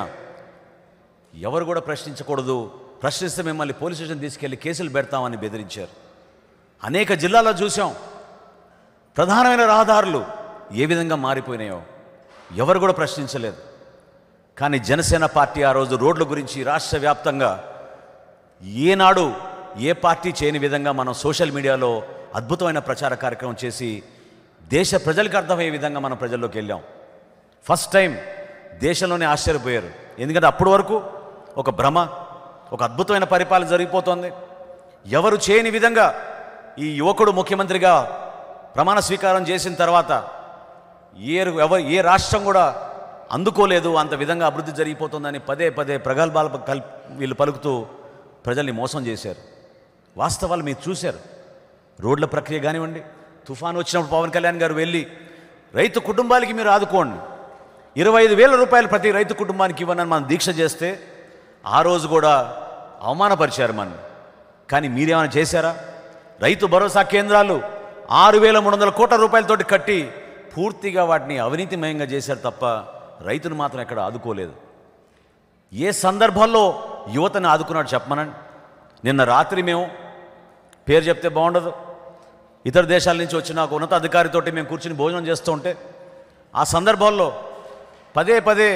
ఎవరు కూడా ప్రశ్నించకూడదు ప్రశ్నిస్తే మిమ్మల్ని పోలీస్ స్టేషన్ తీసుకెళ్లి కేసులు పెడతామని బెదిరించారు అనేక జిల్లాల్లో చూసాం ప్రధానమైన రహదారులు ఏ విధంగా మారిపోయినాయో ఎవరు కూడా ప్రశ్నించలేదు కానీ జనసేన పార్టీ ఆ రోజు రోడ్ల గురించి రాష్ట్ర వ్యాప్తంగా ఏనాడు ఏ పార్టీ చేయని విధంగా మనం సోషల్ మీడియాలో అద్భుతమైన ప్రచార కార్యక్రమం చేసి దేశ ప్రజలకు అర్థమయ్యే విధంగా మనం ప్రజల్లోకి వెళ్ళాం ఫస్ట్ టైం దేశంలోనే ఆశ్చర్యపోయారు ఎందుకంటే అప్పటి వరకు ఒక భ్రమ ఒక అద్భుతమైన పరిపాలన జరిగిపోతుంది ఎవరు చేయని విధంగా ఈ యువకుడు ముఖ్యమంత్రిగా ప్రమాణ స్వీకారం చేసిన తర్వాత ఏ ఎవరు ఏ రాష్ట్రం కూడా అందుకోలేదు అంత విధంగా అభివృద్ధి జరిగిపోతుందని పదే పదే ప్రగల్భాలు కల్ వీళ్ళు పలుకుతూ ప్రజల్ని మోసం చేశారు వాస్తవాలు మీరు చూశారు రోడ్ల ప్రక్రియ కానివ్వండి తుఫాన్ వచ్చినప్పుడు పవన్ కళ్యాణ్ గారు వెళ్ళి రైతు కుటుంబాలకి మీరు ఆదుకోండి ఇరవై ఐదు వేల రూపాయలు ప్రతి రైతు కుటుంబానికి ఇవ్వనని మనం దీక్ష చేస్తే ఆ రోజు కూడా అవమానపరిచారు మనం కానీ మీరేమైనా చేశారా రైతు భరోసా కేంద్రాలు ఆరు వేల మూడు వందల కోట్ల రూపాయలతోటి కట్టి పూర్తిగా వాటిని అవినీతిమయంగా చేశారు తప్ప రైతును మాత్రం ఎక్కడ ఆదుకోలేదు ఏ సందర్భాల్లో యువతను ఆదుకున్నాడు చెప్పమనండి నిన్న రాత్రి మేము పేరు చెప్తే బాగుండదు ఇతర దేశాల నుంచి వచ్చిన ఒక అధికారితో మేము కూర్చుని భోజనం చేస్తూ ఉంటే ఆ సందర్భాల్లో పదే పదే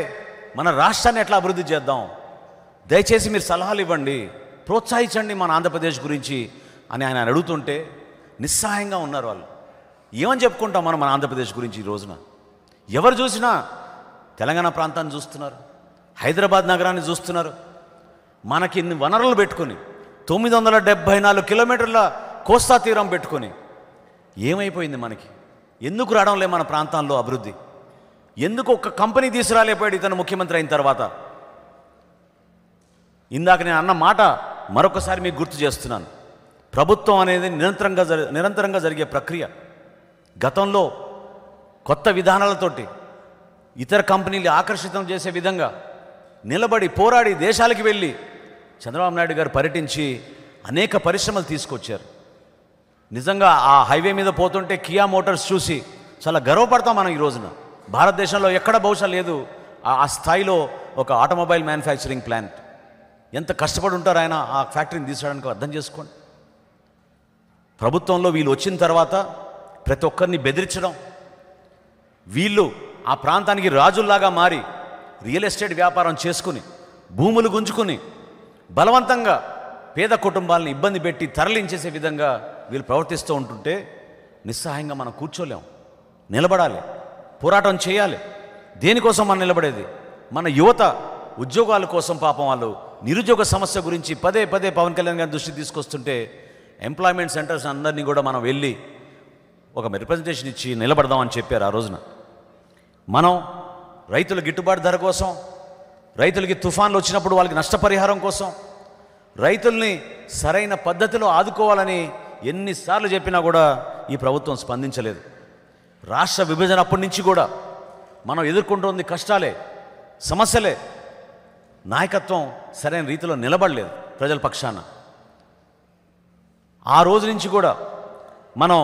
మన రాష్ట్రాన్ని ఎట్లా అభివృద్ధి చేద్దాం దయచేసి మీరు సలహాలు ఇవ్వండి ప్రోత్సహించండి మన ఆంధ్రప్రదేశ్ గురించి అని ఆయన అడుగుతుంటే నిస్సహాయంగా ఉన్నారు వాళ్ళు ఏమని చెప్పుకుంటాం మనం మన ఆంధ్రప్రదేశ్ గురించి ఈ రోజున ఎవరు చూసినా తెలంగాణ ప్రాంతాన్ని చూస్తున్నారు హైదరాబాద్ నగరాన్ని చూస్తున్నారు మనకి వనరులు పెట్టుకొని తొమ్మిది వందల డెబ్భై నాలుగు కిలోమీటర్ల కోస్తా తీరం పెట్టుకొని ఏమైపోయింది మనకి ఎందుకు రావడంలే మన ప్రాంతాల్లో అభివృద్ధి ఎందుకు ఒక కంపెనీ తీసుకురాలేపోయాడు ఇతను ముఖ్యమంత్రి అయిన తర్వాత ఇందాక నేను అన్న మాట మరొకసారి మీకు గుర్తు చేస్తున్నాను ప్రభుత్వం అనేది నిరంతరంగా జరి నిరంతరంగా జరిగే ప్రక్రియ గతంలో కొత్త విధానాలతోటి ఇతర కంపెనీలు ఆకర్షితం చేసే విధంగా నిలబడి పోరాడి దేశాలకు వెళ్ళి చంద్రబాబు నాయుడు గారు పర్యటించి అనేక పరిశ్రమలు తీసుకొచ్చారు నిజంగా ఆ హైవే మీద పోతుంటే కియా మోటార్స్ చూసి చాలా గర్వపడతాం మనం ఈ రోజున భారతదేశంలో ఎక్కడ బహుశా లేదు ఆ స్థాయిలో ఒక ఆటోమొబైల్ మ్యానుఫ్యాక్చరింగ్ ప్లాంట్ ఎంత కష్టపడి ఉంటారు ఆయన ఆ ఫ్యాక్టరీని తీసుకోవడానికి అర్థం చేసుకోండి ప్రభుత్వంలో వీళ్ళు వచ్చిన తర్వాత ప్రతి ఒక్కరిని బెదిరించడం వీళ్ళు ఆ ప్రాంతానికి రాజుల్లాగా మారి రియల్ ఎస్టేట్ వ్యాపారం చేసుకుని భూములు గుంజుకుని బలవంతంగా పేద కుటుంబాలను ఇబ్బంది పెట్టి తరలించేసే విధంగా వీళ్ళు ప్రవర్తిస్తూ ఉంటుంటే నిస్సహాయంగా మనం కూర్చోలేం నిలబడాలి పోరాటం చేయాలి దేనికోసం మనం నిలబడేది మన యువత ఉద్యోగాల కోసం పాపం వాళ్ళు నిరుద్యోగ సమస్య గురించి పదే పదే పవన్ కళ్యాణ్ గారి దృష్టి తీసుకొస్తుంటే ఎంప్లాయ్మెంట్ సెంటర్స్ అందరినీ కూడా మనం వెళ్ళి ఒక రిప్రజెంటేషన్ ఇచ్చి నిలబడదామని చెప్పారు ఆ రోజున మనం రైతుల గిట్టుబాటు ధర కోసం రైతులకి తుఫాన్లు వచ్చినప్పుడు వాళ్ళకి నష్టపరిహారం కోసం రైతుల్ని సరైన పద్ధతిలో ఆదుకోవాలని ఎన్నిసార్లు చెప్పినా కూడా ఈ ప్రభుత్వం స్పందించలేదు రాష్ట్ర విభజన అప్పటి నుంచి కూడా మనం ఎదుర్కొంటుంది కష్టాలే సమస్యలే నాయకత్వం సరైన రీతిలో నిలబడలేదు ప్రజల పక్షాన ఆ రోజు నుంచి కూడా మనం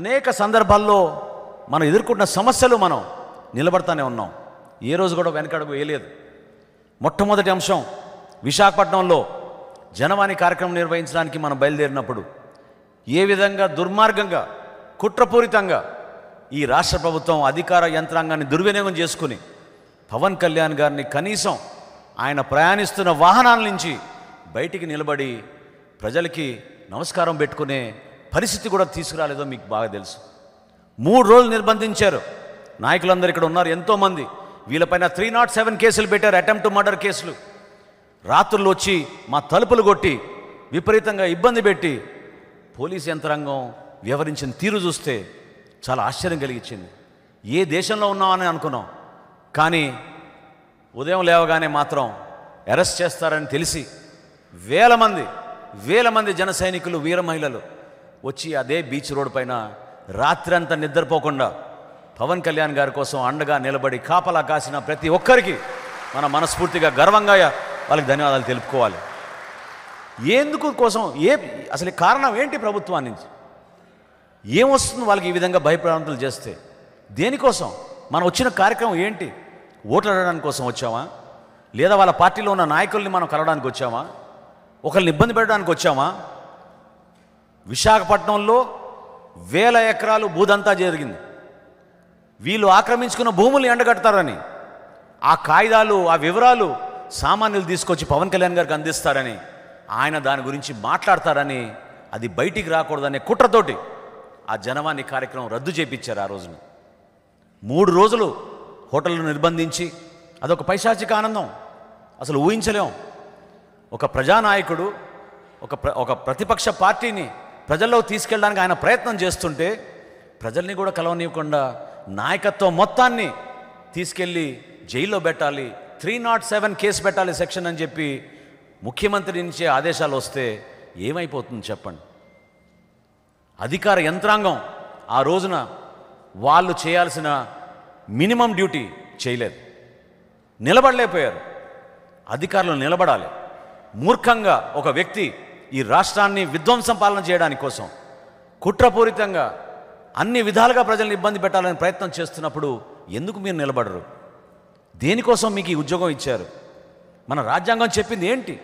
అనేక సందర్భాల్లో మనం ఎదుర్కొంటున్న సమస్యలు మనం నిలబడతానే ఉన్నాం ఏ రోజు కూడా వెనకడుగు వేయలేదు మొట్టమొదటి అంశం విశాఖపట్నంలో జనవాణి కార్యక్రమం నిర్వహించడానికి మనం బయలుదేరినప్పుడు ఏ విధంగా దుర్మార్గంగా కుట్రపూరితంగా ఈ రాష్ట్ర ప్రభుత్వం అధికార యంత్రాంగాన్ని దుర్వినియోగం చేసుకుని పవన్ కళ్యాణ్ గారిని కనీసం ఆయన ప్రయాణిస్తున్న వాహనాల నుంచి బయటికి నిలబడి ప్రజలకి నమస్కారం పెట్టుకునే పరిస్థితి కూడా తీసుకురాలేదో మీకు బాగా తెలుసు మూడు రోజులు నిర్బంధించారు నాయకులందరూ ఇక్కడ ఉన్నారు ఎంతోమంది వీళ్ళపైన త్రీ నాట్ సెవెన్ కేసులు పెట్టారు అటెంప్ట్ మర్డర్ కేసులు రాత్రులు వచ్చి మా తలుపులు కొట్టి విపరీతంగా ఇబ్బంది పెట్టి పోలీస్ యంత్రాంగం వివరించిన తీరు చూస్తే చాలా ఆశ్చర్యం కలిగించింది ఏ దేశంలో ఉన్నామని అనుకున్నాం కానీ ఉదయం లేవగానే మాత్రం అరెస్ట్ చేస్తారని తెలిసి వేల మంది వేల మంది జన సైనికులు వీర మహిళలు వచ్చి అదే బీచ్ రోడ్ పైన రాత్రి అంతా నిద్రపోకుండా పవన్ కళ్యాణ్ గారి కోసం అండగా నిలబడి కాపలా కాసిన ప్రతి ఒక్కరికి మన మనస్ఫూర్తిగా గర్వంగా వాళ్ళకి ధన్యవాదాలు తెలుపుకోవాలి ఎందుకు కోసం ఏ అసలు కారణం ఏంటి ప్రభుత్వాన్ని ఏమొస్తుంది వాళ్ళకి ఈ విధంగా భయప్రాంతులు చేస్తే దేనికోసం మనం వచ్చిన కార్యక్రమం ఏంటి ఓట్లు అడగడానికి కోసం వచ్చామా లేదా వాళ్ళ పార్టీలో ఉన్న నాయకుల్ని మనం కలవడానికి వచ్చామా ఒకరిని ఇబ్బంది పెట్టడానికి వచ్చామా విశాఖపట్నంలో వేల ఎకరాలు భూదంతా జరిగింది వీళ్ళు ఆక్రమించుకున్న భూములు ఎండగడతారని ఆ కాయిదాలు ఆ వివరాలు సామాన్యులు తీసుకొచ్చి పవన్ కళ్యాణ్ గారికి అందిస్తారని ఆయన దాని గురించి మాట్లాడతారని అది బయటికి రాకూడదనే కుట్రతోటి ఆ జనవాణి కార్యక్రమం రద్దు చేపించారు ఆ రోజున మూడు రోజులు హోటల్ను నిర్బంధించి అదొక పైశాచిక ఆనందం అసలు ఊహించలేం ఒక ప్రజానాయకుడు ఒక ప్ర ఒక ప్రతిపక్ష పార్టీని ప్రజల్లో తీసుకెళ్ళడానికి ఆయన ప్రయత్నం చేస్తుంటే ప్రజల్ని కూడా కలవనివ్వకుండా నాయకత్వం మొత్తాన్ని తీసుకెళ్ళి జైల్లో పెట్టాలి త్రీ నాట్ సెవెన్ కేసు పెట్టాలి సెక్షన్ అని చెప్పి ముఖ్యమంత్రి నుంచే ఆదేశాలు వస్తే ఏమైపోతుంది చెప్పండి అధికార యంత్రాంగం ఆ రోజున వాళ్ళు చేయాల్సిన మినిమం డ్యూటీ చేయలేదు నిలబడలేకపోయారు అధికారులు నిలబడాలి మూర్ఖంగా ఒక వ్యక్తి ఈ రాష్ట్రాన్ని విధ్వంసం పాలన చేయడానికి కోసం కుట్రపూరితంగా అన్ని విధాలుగా ప్రజలను ఇబ్బంది పెట్టాలని ప్రయత్నం చేస్తున్నప్పుడు ఎందుకు మీరు నిలబడరు దేనికోసం మీకు ఈ ఉద్యోగం ఇచ్చారు మన రాజ్యాంగం చెప్పింది ఏంటి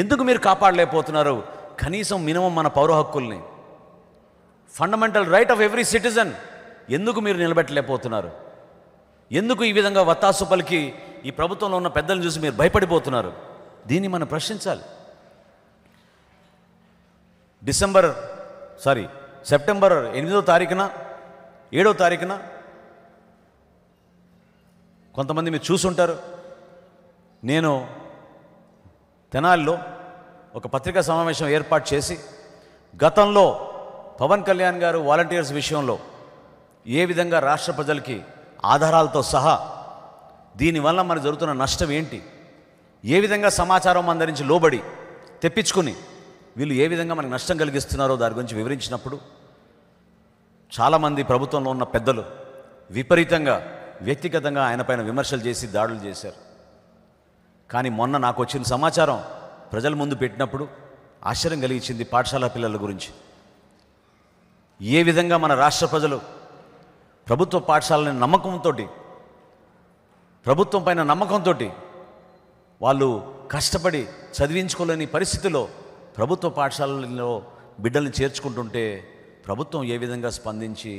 ఎందుకు మీరు కాపాడలేకపోతున్నారు కనీసం మినిమం మన పౌర హక్కుల్ని fundamental right of every citizen ఎందుకు మీరు నిలబెట్టలేకపోతున్నారు ఎందుకు ఈ విధంగా వత్తాసు పలికి ఈ ప్రభుత్వంలో ఉన్న పెద్దలను చూసి మీరు భయపడిపోతున్నారు దీన్ని మనం ప్రశ్నించాలి డిసెంబర్ సారీ సెప్టెంబర్ ఎనిమిదో తారీఖున ఏడో తారీఖున కొంతమంది మీరు చూసుంటారు నేను తెనాల్లో ఒక పత్రికా సమావేశం ఏర్పాటు చేసి గతంలో పవన్ కళ్యాణ్ గారు వాలంటీర్స్ విషయంలో ఏ విధంగా రాష్ట్ర ప్రజలకి ఆధారాలతో సహా దీనివల్ల మనకు జరుగుతున్న నష్టం ఏంటి ఏ విధంగా సమాచారం అందరించి లోబడి తెప్పించుకుని వీళ్ళు ఏ విధంగా మనకు నష్టం కలిగిస్తున్నారో దాని గురించి వివరించినప్పుడు చాలామంది ప్రభుత్వంలో ఉన్న పెద్దలు విపరీతంగా వ్యక్తిగతంగా ఆయనపైన విమర్శలు చేసి దాడులు చేశారు కానీ మొన్న నాకు వచ్చిన సమాచారం ప్రజల ముందు పెట్టినప్పుడు ఆశ్చర్యం కలిగించింది పాఠశాల పిల్లల గురించి ఏ విధంగా మన రాష్ట్ర ప్రజలు ప్రభుత్వ పాఠశాలని నమ్మకంతో ప్రభుత్వం పైన నమ్మకంతో వాళ్ళు కష్టపడి చదివించుకోలేని పరిస్థితిలో ప్రభుత్వ పాఠశాలలో బిడ్డల్ని చేర్చుకుంటుంటే ప్రభుత్వం ఏ విధంగా స్పందించి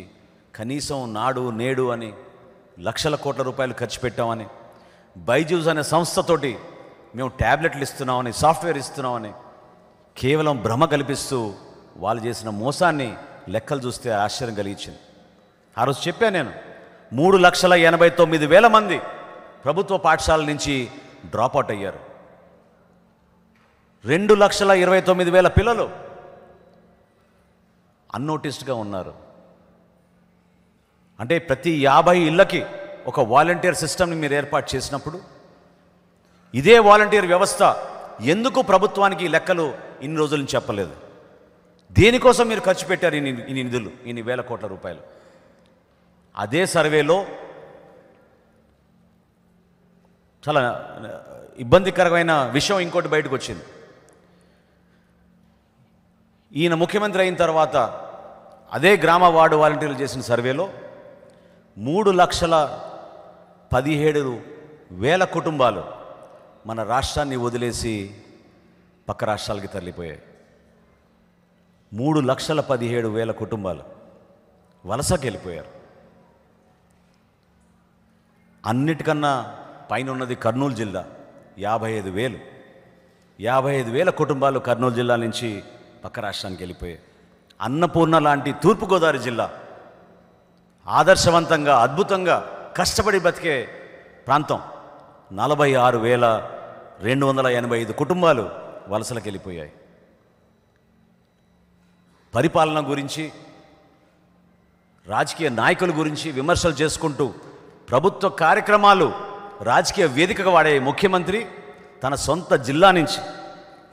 కనీసం నాడు నేడు అని లక్షల కోట్ల రూపాయలు ఖర్చు పెట్టామని బైజూస్ అనే సంస్థతోటి మేము ట్యాబ్లెట్లు ఇస్తున్నామని సాఫ్ట్వేర్ ఇస్తున్నామని కేవలం భ్రమ కల్పిస్తూ వాళ్ళు చేసిన మోసాన్ని లెక్కలు చూస్తే ఆశ్చర్యం కలిగించింది ఆ రోజు చెప్పాను నేను మూడు లక్షల ఎనభై తొమ్మిది వేల మంది ప్రభుత్వ పాఠశాల నుంచి డ్రాపౌట్ అయ్యారు రెండు లక్షల ఇరవై తొమ్మిది వేల పిల్లలు అన్నోటిస్డ్గా ఉన్నారు అంటే ప్రతి యాభై ఇళ్ళకి ఒక వాలంటీర్ సిస్టమ్ని మీరు ఏర్పాటు చేసినప్పుడు ఇదే వాలంటీర్ వ్యవస్థ ఎందుకు ప్రభుత్వానికి లెక్కలు ఇన్ని రోజులు చెప్పలేదు దేనికోసం మీరు ఖర్చు పెట్టారు ఇన్ని నిధులు ఇన్ని వేల కోట్ల రూపాయలు అదే సర్వేలో చాలా ఇబ్బందికరమైన విషయం ఇంకోటి బయటకు వచ్చింది ఈయన ముఖ్యమంత్రి అయిన తర్వాత అదే గ్రామ వార్డు వాలంటీర్లు చేసిన సర్వేలో మూడు లక్షల పదిహేడు వేల కుటుంబాలు మన రాష్ట్రాన్ని వదిలేసి పక్క రాష్ట్రాలకి తరలిపోయాయి మూడు లక్షల పదిహేడు వేల కుటుంబాలు వలసకి వెళ్ళిపోయారు అన్నిటికన్నా పైన ఉన్నది కర్నూలు జిల్లా యాభై ఐదు వేలు యాభై ఐదు వేల కుటుంబాలు కర్నూలు జిల్లా నుంచి పక్క రాష్ట్రానికి వెళ్ళిపోయాయి అన్నపూర్ణ లాంటి తూర్పుగోదావరి జిల్లా ఆదర్శవంతంగా అద్భుతంగా కష్టపడి బతికే ప్రాంతం నలభై ఆరు వేల రెండు వందల ఎనభై ఐదు కుటుంబాలు వలసలకు వెళ్ళిపోయాయి పరిపాలన గురించి రాజకీయ నాయకుల గురించి విమర్శలు చేసుకుంటూ ప్రభుత్వ కార్యక్రమాలు రాజకీయ వేదికగా వాడే ముఖ్యమంత్రి తన సొంత జిల్లా నుంచి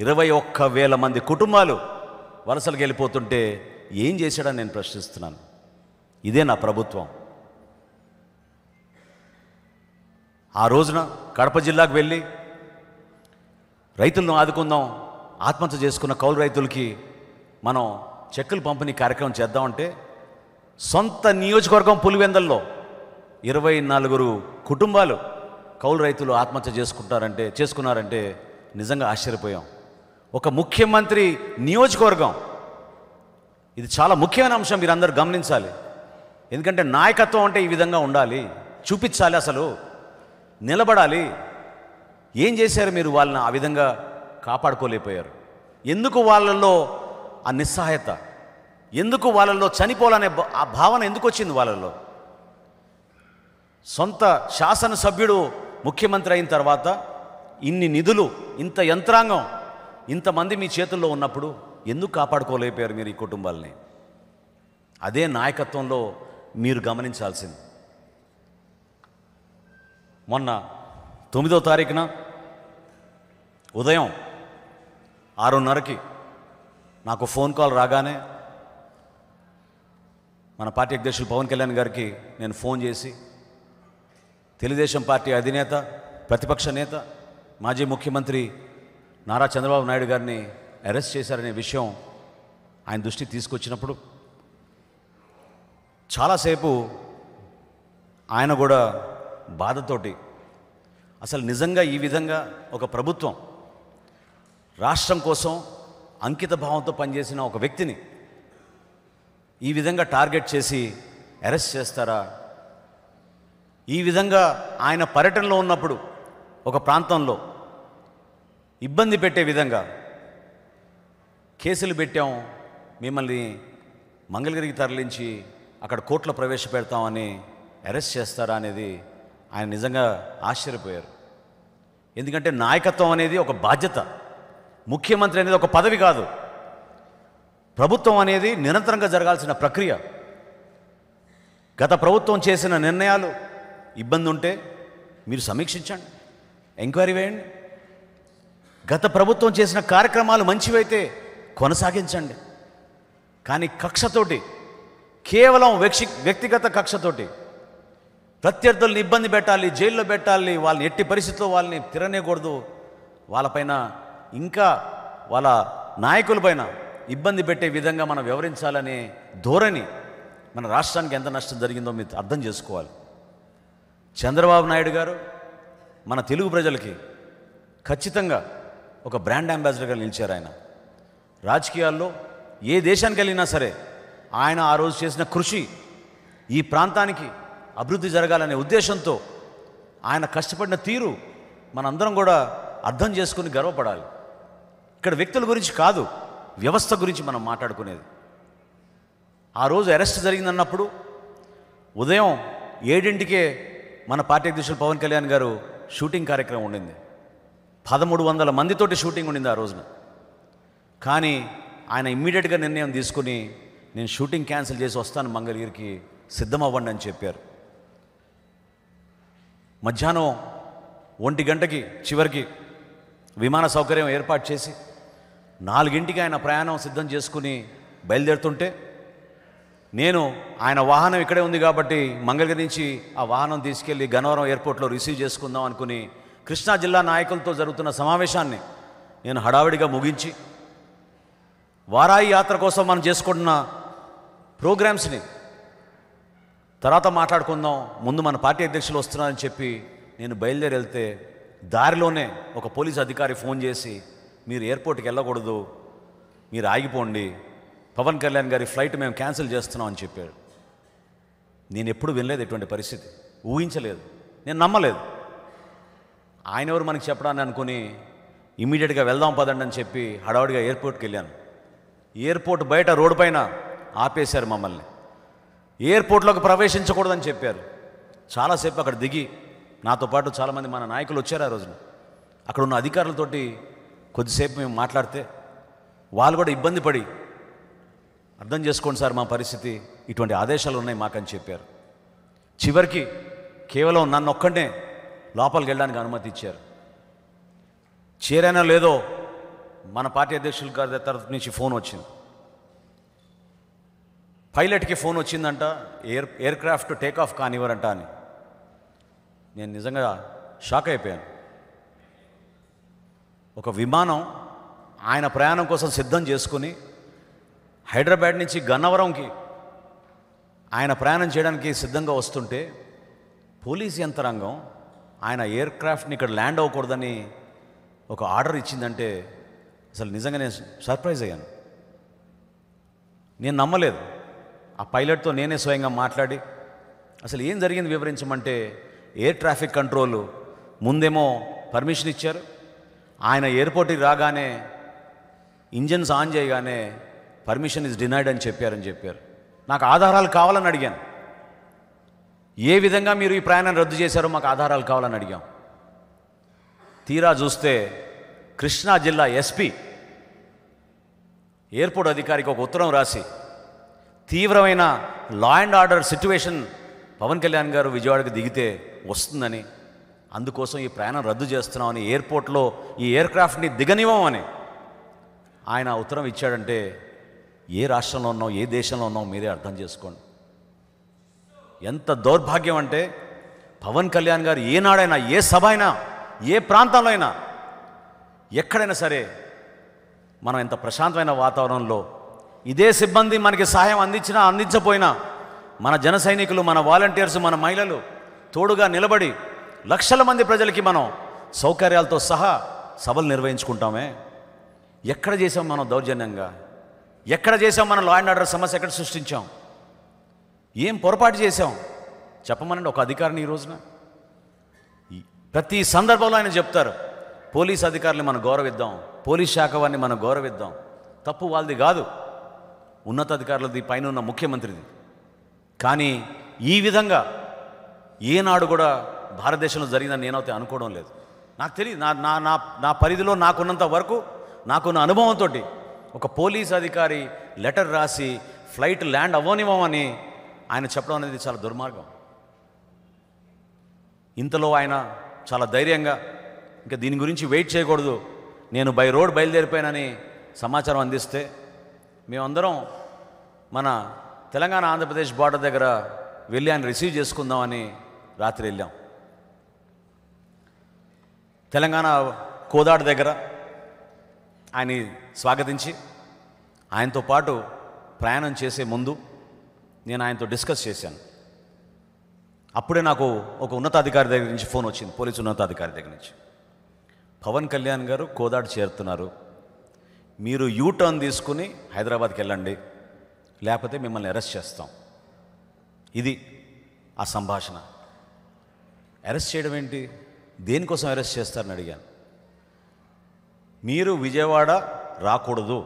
ఇరవై ఒక్క వేల మంది కుటుంబాలు వలసలకు వెళ్ళిపోతుంటే ఏం చేశాడని నేను ప్రశ్నిస్తున్నాను ఇదే నా ప్రభుత్వం ఆ రోజున కడప జిల్లాకు వెళ్ళి రైతులను ఆదుకుందాం ఆత్మహత్య చేసుకున్న కౌలు రైతులకి మనం చెక్కులు పంపిణీ కార్యక్రమం చేద్దామంటే సొంత నియోజకవర్గం పులివెందల్లో ఇరవై నలుగురు కుటుంబాలు కౌలు రైతులు ఆత్మహత్య చేసుకుంటారంటే చేసుకున్నారంటే నిజంగా ఆశ్చర్యపోయాం ఒక ముఖ్యమంత్రి నియోజకవర్గం ఇది చాలా ముఖ్యమైన అంశం మీరు అందరూ గమనించాలి ఎందుకంటే నాయకత్వం అంటే ఈ విధంగా ఉండాలి చూపించాలి అసలు నిలబడాలి ఏం చేశారు మీరు వాళ్ళని ఆ విధంగా కాపాడుకోలేకపోయారు ఎందుకు వాళ్ళల్లో ఆ నిస్సహాయత ఎందుకు వాళ్ళల్లో చనిపోవాలనే ఆ భావన ఎందుకు వచ్చింది వాళ్ళల్లో సొంత శాసనసభ్యుడు ముఖ్యమంత్రి అయిన తర్వాత ఇన్ని నిధులు ఇంత యంత్రాంగం ఇంతమంది మీ చేతుల్లో ఉన్నప్పుడు ఎందుకు కాపాడుకోలేకపోయారు మీరు ఈ కుటుంబాలని అదే నాయకత్వంలో మీరు గమనించాల్సింది మొన్న తొమ్మిదో తారీఖున ఉదయం ఆరున్నరకి నాకు ఫోన్ కాల్ రాగానే మన పార్టీ అధ్యక్షులు పవన్ కళ్యాణ్ గారికి నేను ఫోన్ చేసి తెలుగుదేశం పార్టీ అధినేత ప్రతిపక్ష నేత మాజీ ముఖ్యమంత్రి నారా చంద్రబాబు నాయుడు గారిని అరెస్ట్ చేశారనే విషయం ఆయన దృష్టి తీసుకొచ్చినప్పుడు చాలాసేపు ఆయన కూడా బాధతోటి అసలు నిజంగా ఈ విధంగా ఒక ప్రభుత్వం రాష్ట్రం కోసం అంకిత భావంతో పనిచేసిన ఒక వ్యక్తిని ఈ విధంగా టార్గెట్ చేసి అరెస్ట్ చేస్తారా ఈ విధంగా ఆయన పర్యటనలో ఉన్నప్పుడు ఒక ప్రాంతంలో ఇబ్బంది పెట్టే విధంగా కేసులు పెట్టాం మిమ్మల్ని మంగళగిరికి తరలించి అక్కడ కోర్టులో ప్రవేశపెడతామని అరెస్ట్ చేస్తారా అనేది ఆయన నిజంగా ఆశ్చర్యపోయారు ఎందుకంటే నాయకత్వం అనేది ఒక బాధ్యత ముఖ్యమంత్రి అనేది ఒక పదవి కాదు ప్రభుత్వం అనేది నిరంతరంగా జరగాల్సిన ప్రక్రియ గత ప్రభుత్వం చేసిన నిర్ణయాలు ఇబ్బంది ఉంటే మీరు సమీక్షించండి ఎంక్వైరీ వేయండి గత ప్రభుత్వం చేసిన కార్యక్రమాలు మంచివైతే కొనసాగించండి కానీ కక్షతోటి కేవలం వ్యక్షి వ్యక్తిగత కక్షతోటి ప్రత్యర్థులను ఇబ్బంది పెట్టాలి జైల్లో పెట్టాలి వాళ్ళని ఎట్టి పరిస్థితుల్లో వాళ్ళని తిరనేకూడదు వాళ్ళపైన ఇంకా వాళ్ళ నాయకులపైన ఇబ్బంది పెట్టే విధంగా మనం వివరించాలనే ధోరణి మన రాష్ట్రానికి ఎంత నష్టం జరిగిందో మీరు అర్థం చేసుకోవాలి చంద్రబాబు నాయుడు గారు మన తెలుగు ప్రజలకి ఖచ్చితంగా ఒక బ్రాండ్ అంబాసిడర్గా నిలిచారు ఆయన రాజకీయాల్లో ఏ దేశానికి వెళ్ళినా సరే ఆయన ఆ రోజు చేసిన కృషి ఈ ప్రాంతానికి అభివృద్ధి జరగాలనే ఉద్దేశంతో ఆయన కష్టపడిన తీరు మనందరం కూడా అర్థం చేసుకుని గర్వపడాలి ఇక్కడ వ్యక్తుల గురించి కాదు వ్యవస్థ గురించి మనం మాట్లాడుకునేది ఆ రోజు అరెస్ట్ జరిగిందన్నప్పుడు ఉదయం ఏడింటికే మన పార్టీ అధ్యక్షులు పవన్ కళ్యాణ్ గారు షూటింగ్ కార్యక్రమం ఉండింది పదమూడు వందల మందితోటి షూటింగ్ ఉండింది ఆ రోజున కానీ ఆయన ఇమ్మీడియట్గా నిర్ణయం తీసుకుని నేను షూటింగ్ క్యాన్సిల్ చేసి వస్తాను మంగళగిరికి సిద్ధమవ్వండి అని చెప్పారు మధ్యాహ్నం ఒంటి గంటకి చివరికి విమాన సౌకర్యం ఏర్పాటు చేసి నాలుగింటికి ఆయన ప్రయాణం సిద్ధం చేసుకుని బయలుదేరుతుంటే నేను ఆయన వాహనం ఇక్కడే ఉంది కాబట్టి మంగళగిరి నుంచి ఆ వాహనం తీసుకెళ్ళి గన్నవరం ఎయిర్పోర్ట్లో రిసీవ్ చేసుకుందాం అనుకుని కృష్ణా జిల్లా నాయకులతో జరుగుతున్న సమావేశాన్ని నేను హడావిడిగా ముగించి వారాయి యాత్ర కోసం మనం చేసుకుంటున్న ప్రోగ్రామ్స్ని తర్వాత మాట్లాడుకుందాం ముందు మన పార్టీ అధ్యక్షులు వస్తున్నారని చెప్పి నేను బయలుదేరి వెళ్తే దారిలోనే ఒక పోలీస్ అధికారి ఫోన్ చేసి మీరు ఎయిర్పోర్ట్కి వెళ్ళకూడదు మీరు ఆగిపోండి పవన్ కళ్యాణ్ గారి ఫ్లైట్ మేము క్యాన్సిల్ చేస్తున్నాం అని చెప్పాడు నేను ఎప్పుడు వినలేదు ఎటువంటి పరిస్థితి ఊహించలేదు నేను నమ్మలేదు ఆయన ఎవరు మనకి చెప్పడాన్ని అనుకుని ఇమీడియట్గా వెళ్దాం పదండి అని చెప్పి హడావుడిగా ఎయిర్పోర్ట్కి వెళ్ళాను ఎయిర్పోర్ట్ బయట రోడ్డు పైన ఆపేశారు మమ్మల్ని ఎయిర్పోర్ట్లోకి ప్రవేశించకూడదని చెప్పారు చాలాసేపు అక్కడ దిగి నాతో పాటు చాలామంది మన నాయకులు వచ్చారు ఆ రోజున అక్కడ ఉన్న అధికారులతోటి కొద్దిసేపు మేము మాట్లాడితే వాళ్ళు కూడా ఇబ్బంది పడి అర్థం చేసుకోండి సార్ మా పరిస్థితి ఇటువంటి ఆదేశాలు ఉన్నాయి మాకని చెప్పారు చివరికి కేవలం నన్ను ఒక్కడే లోపలికి వెళ్ళడానికి అనుమతి ఇచ్చారు చేరైనా లేదో మన పార్టీ అధ్యక్షుల గారి తరఫు నుంచి ఫోన్ వచ్చింది పైలట్కి ఫోన్ వచ్చిందంట air aircraft take off కానివ్వరంట అని నేను నిజంగా షాక్ అయిపోయాను ఒక విమానం ఆయన ప్రయాణం కోసం సిద్ధం చేసుకుని హైదరాబాద్ నుంచి గన్నవరంకి ఆయన ప్రయాణం చేయడానికి సిద్ధంగా వస్తుంటే పోలీస్ యంత్రాంగం ఆయన ఎయిర్ క్రాఫ్ట్ని ఇక్కడ ల్యాండ్ అవ్వకూడదని ఒక ఆర్డర్ ఇచ్చిందంటే అసలు నిజంగా నేను సర్ప్రైజ్ అయ్యాను నేను నమ్మలేదు ఆ పైలట్తో నేనే స్వయంగా మాట్లాడి అసలు ఏం జరిగింది వివరించమంటే ఎయిర్ ట్రాఫిక్ కంట్రోల్ ముందేమో పర్మిషన్ ఇచ్చారు ఆయన ఎయిర్పోర్ట్కి రాగానే ఇంజన్స్ ఆన్ చేయగానే పర్మిషన్ ఇస్ డినైడ్ అని చెప్పారని చెప్పారు నాకు ఆధారాలు కావాలని అడిగాను ఏ విధంగా మీరు ఈ ప్రయాణాన్ని రద్దు చేశారో మాకు ఆధారాలు కావాలని అడిగాం తీరా చూస్తే కృష్ణా జిల్లా ఎస్పీ ఎయిర్పోర్ట్ అధికారికి ఒక ఉత్తరం రాసి తీవ్రమైన law and order situation Pawan Kalyan garu విజయవాడకు దిగితే వస్తుందని అందుకోసం ఈ ప్రయాణం రద్దు చేస్తున్నామని ఎయిర్పోర్ట్లో ఈ ఎయిర్క్రాఫ్ట్ని దిగనివ్వమని ఆయన ఉత్తరం ఇచ్చాడంటే ఏ రాష్ట్రంలో ఉన్నాం ఏ దేశంలో ఉన్నాం మీరే అర్థం చేసుకోండి ఎంత దౌర్భాగ్యం అంటే పవన్ కళ్యాణ్ గారు ఏనాడైనా ఏ సభ అయినా ఏ ప్రాంతంలో అయినా ఎక్కడైనా సరే మనం ఎంత ప్రశాంతమైన వాతావరణంలో ఇదే సిబ్బంది మనకి సహాయం అందించినా అందించపోయినా మన జన సైనికులు మన వాలంటీర్స్ మన మహిళలు తోడుగా నిలబడి లక్షల మంది ప్రజలకి మనం సౌకర్యాలతో సహా సభలు నిర్వహించుకుంటామే ఎక్కడ చేసాం మనం దౌర్జన్యంగా ఎక్కడ చేసాం మనం లా అండ్ ఆర్డర్ సమస్య ఎక్కడ సృష్టించాం ఏం పొరపాటు చేసాం చెప్పమనండి ఒక అధికారిని ఈ రోజున ప్రతి సందర్భంలో ఆయన చెప్తారు పోలీస్ అధికారులు మనం గౌరవిద్దాం పోలీస్ శాఖ వారిని మనం గౌరవిద్దాం తప్పు వాళ్ళది కాదు ఉన్నతాధికారులది పైన ఉన్న ముఖ్యమంత్రిది కానీ ఈ విధంగా ఏనాడు కూడా భారతదేశంలో జరిగిందని నేనైతే అనుకోవడం లేదు నాకు తెలియదు నా నా నా నా పరిధిలో నాకున్నంత వరకు నాకున్న అనుభవంతో ఒక పోలీస్ అధికారి లెటర్ రాసి ఫ్లైట్ ల్యాండ్ అవ్వనివ్వమని ఆయన చెప్పడం అనేది చాలా దుర్మార్గం ఇంతలో ఆయన చాలా ధైర్యంగా ఇంకా దీని గురించి వెయిట్ చేయకూడదు నేను బై రోడ్ బయలుదేరిపోయానని సమాచారం అందిస్తే మేమందరం మన తెలంగాణ ఆంధ్రప్రదేశ్ బార్డర్ దగ్గర వెళ్ళి ఆయన రిసీవ్ చేసుకుందామని రాత్రి వెళ్ళాం తెలంగాణ కోదాడు దగ్గర ఆయన్ని స్వాగతించి ఆయనతో పాటు ప్రయాణం చేసే ముందు నేను ఆయనతో డిస్కస్ చేశాను అప్పుడే నాకు ఒక ఉన్నతాధికారి దగ్గర నుంచి ఫోన్ వచ్చింది పోలీసు ఉన్నతాధికారి దగ్గర నుంచి పవన్ కళ్యాణ్ గారు కోదాడు చేరుతున్నారు మీరు యూటర్న్ తీసుకుని హైదరాబాద్కి వెళ్ళండి లేకపోతే మిమ్మల్ని అరెస్ట్ చేస్తాం ఇది ఆ సంభాషణ అరెస్ట్ చేయడం ఏంటి దేనికోసం అరెస్ట్ చేస్తారని అడిగాను మీరు విజయవాడ రాకూడదు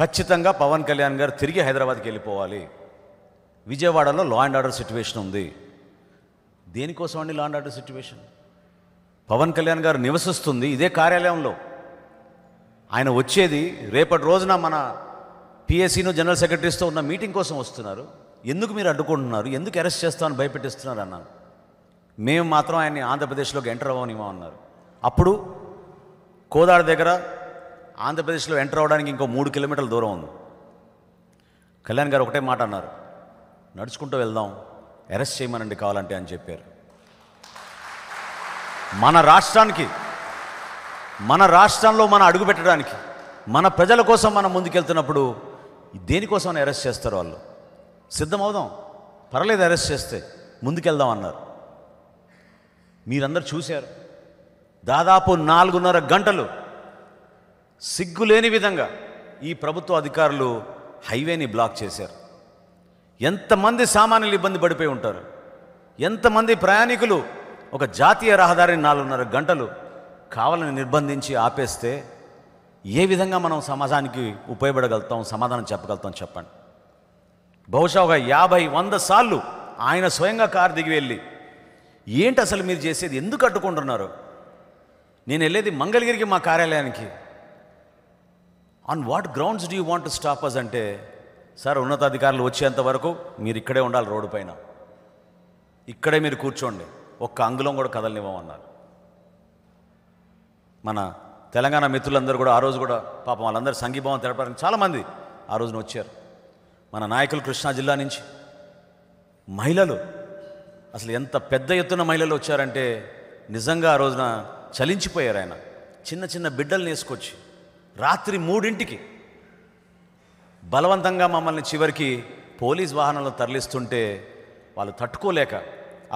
ఖచ్చితంగా పవన్ కళ్యాణ్ గారు తిరిగి హైదరాబాద్కి వెళ్ళిపోవాలి విజయవాడలో లా అండ్ ఆర్డర్ సిచ్యువేషన్ ఉంది దేనికోసం అండి law and order situation Pawan Kalyan garu నివసిస్తుంది ఇదే కార్యాలయంలో ఆయన వచ్చేది రేపటి రోజున మన పిఎస్సీను జనరల్ సెక్రటరీస్తో ఉన్న మీటింగ్ కోసం వస్తున్నారు ఎందుకు మీరు అడ్డుకుంటున్నారు ఎందుకు అరెస్ట్ చేస్తామని భయపెట్టిస్తున్నారు అన్నారు మేము మాత్రం ఆయన్ని ఆంధ్రప్రదేశ్లోకి ఎంటర్ అవ్వనిమా అన్నారు అప్పుడు కోదాడ దగ్గర ఆంధ్రప్రదేశ్లో ఎంటర్ అవ్వడానికి ఇంకో మూడు కిలోమీటర్ల దూరం ఉంది కళ్యాణ్ గారు ఒకటే మాట అన్నారు నడుచుకుంటూ వెళ్దాం అరెస్ట్ చేయమనండి కావాలంటే అని చెప్పారు మన రాష్ట్రానికి మన రాష్ట్రంలో మనం అడుగుపెట్టడానికి మన ప్రజల కోసం మనం ముందుకెళ్తున్నప్పుడు దేనికోసం అరెస్ట్ చేస్తారు వాళ్ళు సిద్ధమవుదాం పర్లేదు అరెస్ట్ చేస్తే ముందుకెళ్దాం అన్నారు మీరందరు చూశారు దాదాపు నాలుగున్నర గంటలు సిగ్గులేని విధంగా ఈ ప్రభుత్వ అధికారులు హైవేని బ్లాక్ చేశారు ఎంతమంది సామాన్యులు ఇబ్బంది పడిపోయి ఉంటారు ఎంతమంది ప్రయాణికులు ఒక జాతీయ రహదారిని నాలుగున్నర గంటలు కావాలని నిర్బంధించి ఆపేస్తే ఏ విధంగా మనం సమాజానికి ఉపయోగపడగలుగుతాం సమాధానం చెప్పగలుగుతాం చెప్పండి బహుశా ఒక యాభై వంద సార్లు ఆయన స్వయంగా కారు దిగి వెళ్ళి ఏంటి అసలు మీరు చేసేది ఎందుకు అడ్డుకుంటున్నారు నేను వెళ్ళేది మంగళగిరికి మా కార్యాలయానికి on what grounds do you want to stop us అంటే సార్ ఉన్నతాధికారులు వచ్చేంత వరకు మీరు ఇక్కడే ఉండాలి రోడ్డు పైన ఇక్కడే మీరు కూర్చోండి ఒక్క అంగుళం కూడా కదలనివ్వమన్నారు మన తెలంగాణ మిత్రులందరూ కూడా ఆ రోజు కూడా పాపం వాళ్ళందరూ సంఘీభావం తెలపడానికి చాలామంది ఆ రోజున వచ్చారు మన నాయకులు కృష్ణా జిల్లా నుంచి మహిళలు అసలు ఎంత పెద్ద ఎత్తున మహిళలు వచ్చారంటే నిజంగా ఆ రోజున చలించిపోయారు ఆయన చిన్న చిన్న బిడ్డలు వేసుకొచ్చి రాత్రి మూడింటికి బలవంతంగా మమ్మల్ని చివరికి పోలీస్ వాహనంలో తరలిస్తుంటే వాళ్ళు తట్టుకోలేక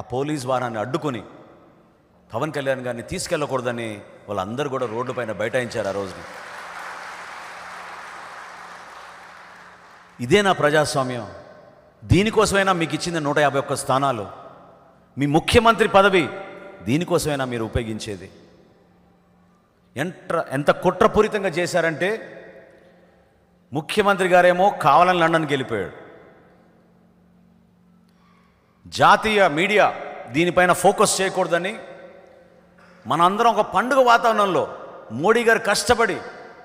ఆ పోలీస్ వాహనాన్ని అడ్డుకొని పవన్ కళ్యాణ్ గారిని తీసుకెళ్ళకూడదని వాళ్ళందరూ కూడా రోడ్లపైన బైఠాయించారు ఆ రోజున ఇదే నా ప్రజాస్వామ్యం దీనికోసమైనా మీకు ఇచ్చింది నూట యాభై ఒక్క స్థానాలు మీ ముఖ్యమంత్రి పదవి దీనికోసమైనా మీరు ఉపయోగించేది ఎంత ఎంత కుట్రపూరితంగా చేశారంటే ముఖ్యమంత్రి గారేమో కావాలని లండన్కి వెళ్ళిపోయాడు జాతీయ మీడియా దీనిపైన ఫోకస్ చేయకూడదని మనందరం ఒక పండుగ వాతావరణంలో మోడీ గారు కష్టపడి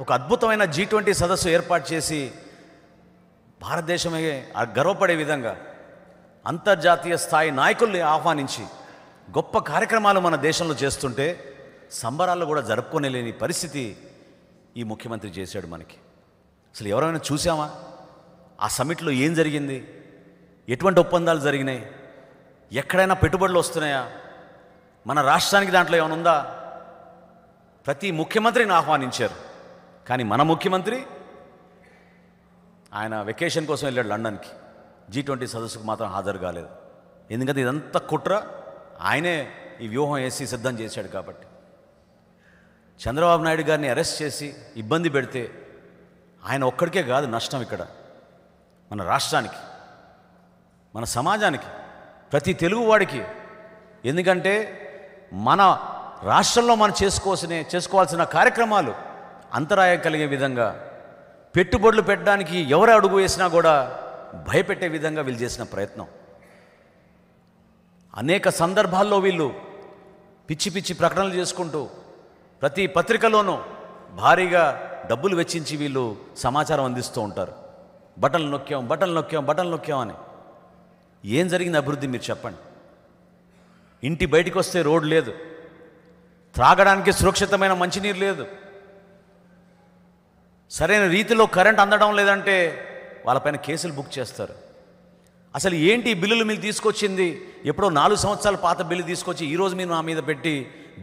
ఒక అద్భుతమైన జీ ట్వంటీ సదస్సు ఏర్పాటు చేసి భారతదేశమే గర్వపడే విధంగా అంతర్జాతీయ స్థాయి నాయకుల్ని ఆహ్వానించి గొప్ప కార్యక్రమాలు మన దేశంలో చేస్తుంటే సంబరాలు కూడా జరుపుకొని లేని పరిస్థితి ఈ ముఖ్యమంత్రి చేశాడు మనకి అసలు ఎవరైనా చూసామా ఆ సమిట్లో ఏం జరిగింది ఎటువంటి ఒప్పందాలు జరిగినాయి ఎక్కడైనా పెట్టుబడులు వస్తున్నాయా మన రాష్ట్రానికి దాంట్లో ఏమైనా ఉందా ప్రతి ముఖ్యమంత్రిని ఆహ్వానించారు కానీ మన ముఖ్యమంత్రి ఆయన వెకేషన్ కోసం వెళ్ళాడు లండన్కి జీ ట్వంటీ సదస్సుకు మాత్రం హాజరు కాలేదు ఎందుకంటే ఇదంతా కుట్ర ఆయనే ఈ వ్యూహం వేసి సిద్ధం చేశాడు కాబట్టి చంద్రబాబు నాయుడు గారిని అరెస్ట్ చేసి ఇబ్బంది పెడితే ఆయన ఒక్కడికే కాదు నష్టం ఇక్కడ మన రాష్ట్రానికి మన సమాజానికి ప్రతి తెలుగువాడికి ఎందుకంటే మన రాష్ట్రంలో మనం చేసుకోవాల్సిన చేసుకోవాల్సిన కార్యక్రమాలు అంతరాయం కలిగే విధంగా పెట్టుబడులు పెట్టడానికి ఎవరు అడుగు వేసినా కూడా భయపెట్టే విధంగా వీళ్ళు చేసిన ప్రయత్నం అనేక సందర్భాల్లో వీళ్ళు పిచ్చి పిచ్చి ప్రకటనలు చేసుకుంటూ ప్రతి పత్రికలోనూ భారీగా డబ్బులు వెచ్చించి వీళ్ళు సమాచారం అందిస్తూ ఉంటారు బటన్లు నొక్కాం బటన్లు నొక్కాం బటన్లు నొక్కాం అని ఏం జరిగింది అభివృద్ధి మీరు చెప్పండి ఇంటి బయటికి వస్తే రోడ్డు లేదు త్రాగడానికి సురక్షితమైన మంచినీరు లేదు సరైన రీతిలో కరెంట్ అందడం లేదంటే వాళ్ళపైన కేసులు బుక్ చేస్తారు అసలు ఏంటి బిల్లులు మీరు తీసుకొచ్చింది ఎప్పుడో నాలుగు సంవత్సరాల పాత బిల్లు తీసుకొచ్చి ఈరోజు మీరు నా మీద పెట్టి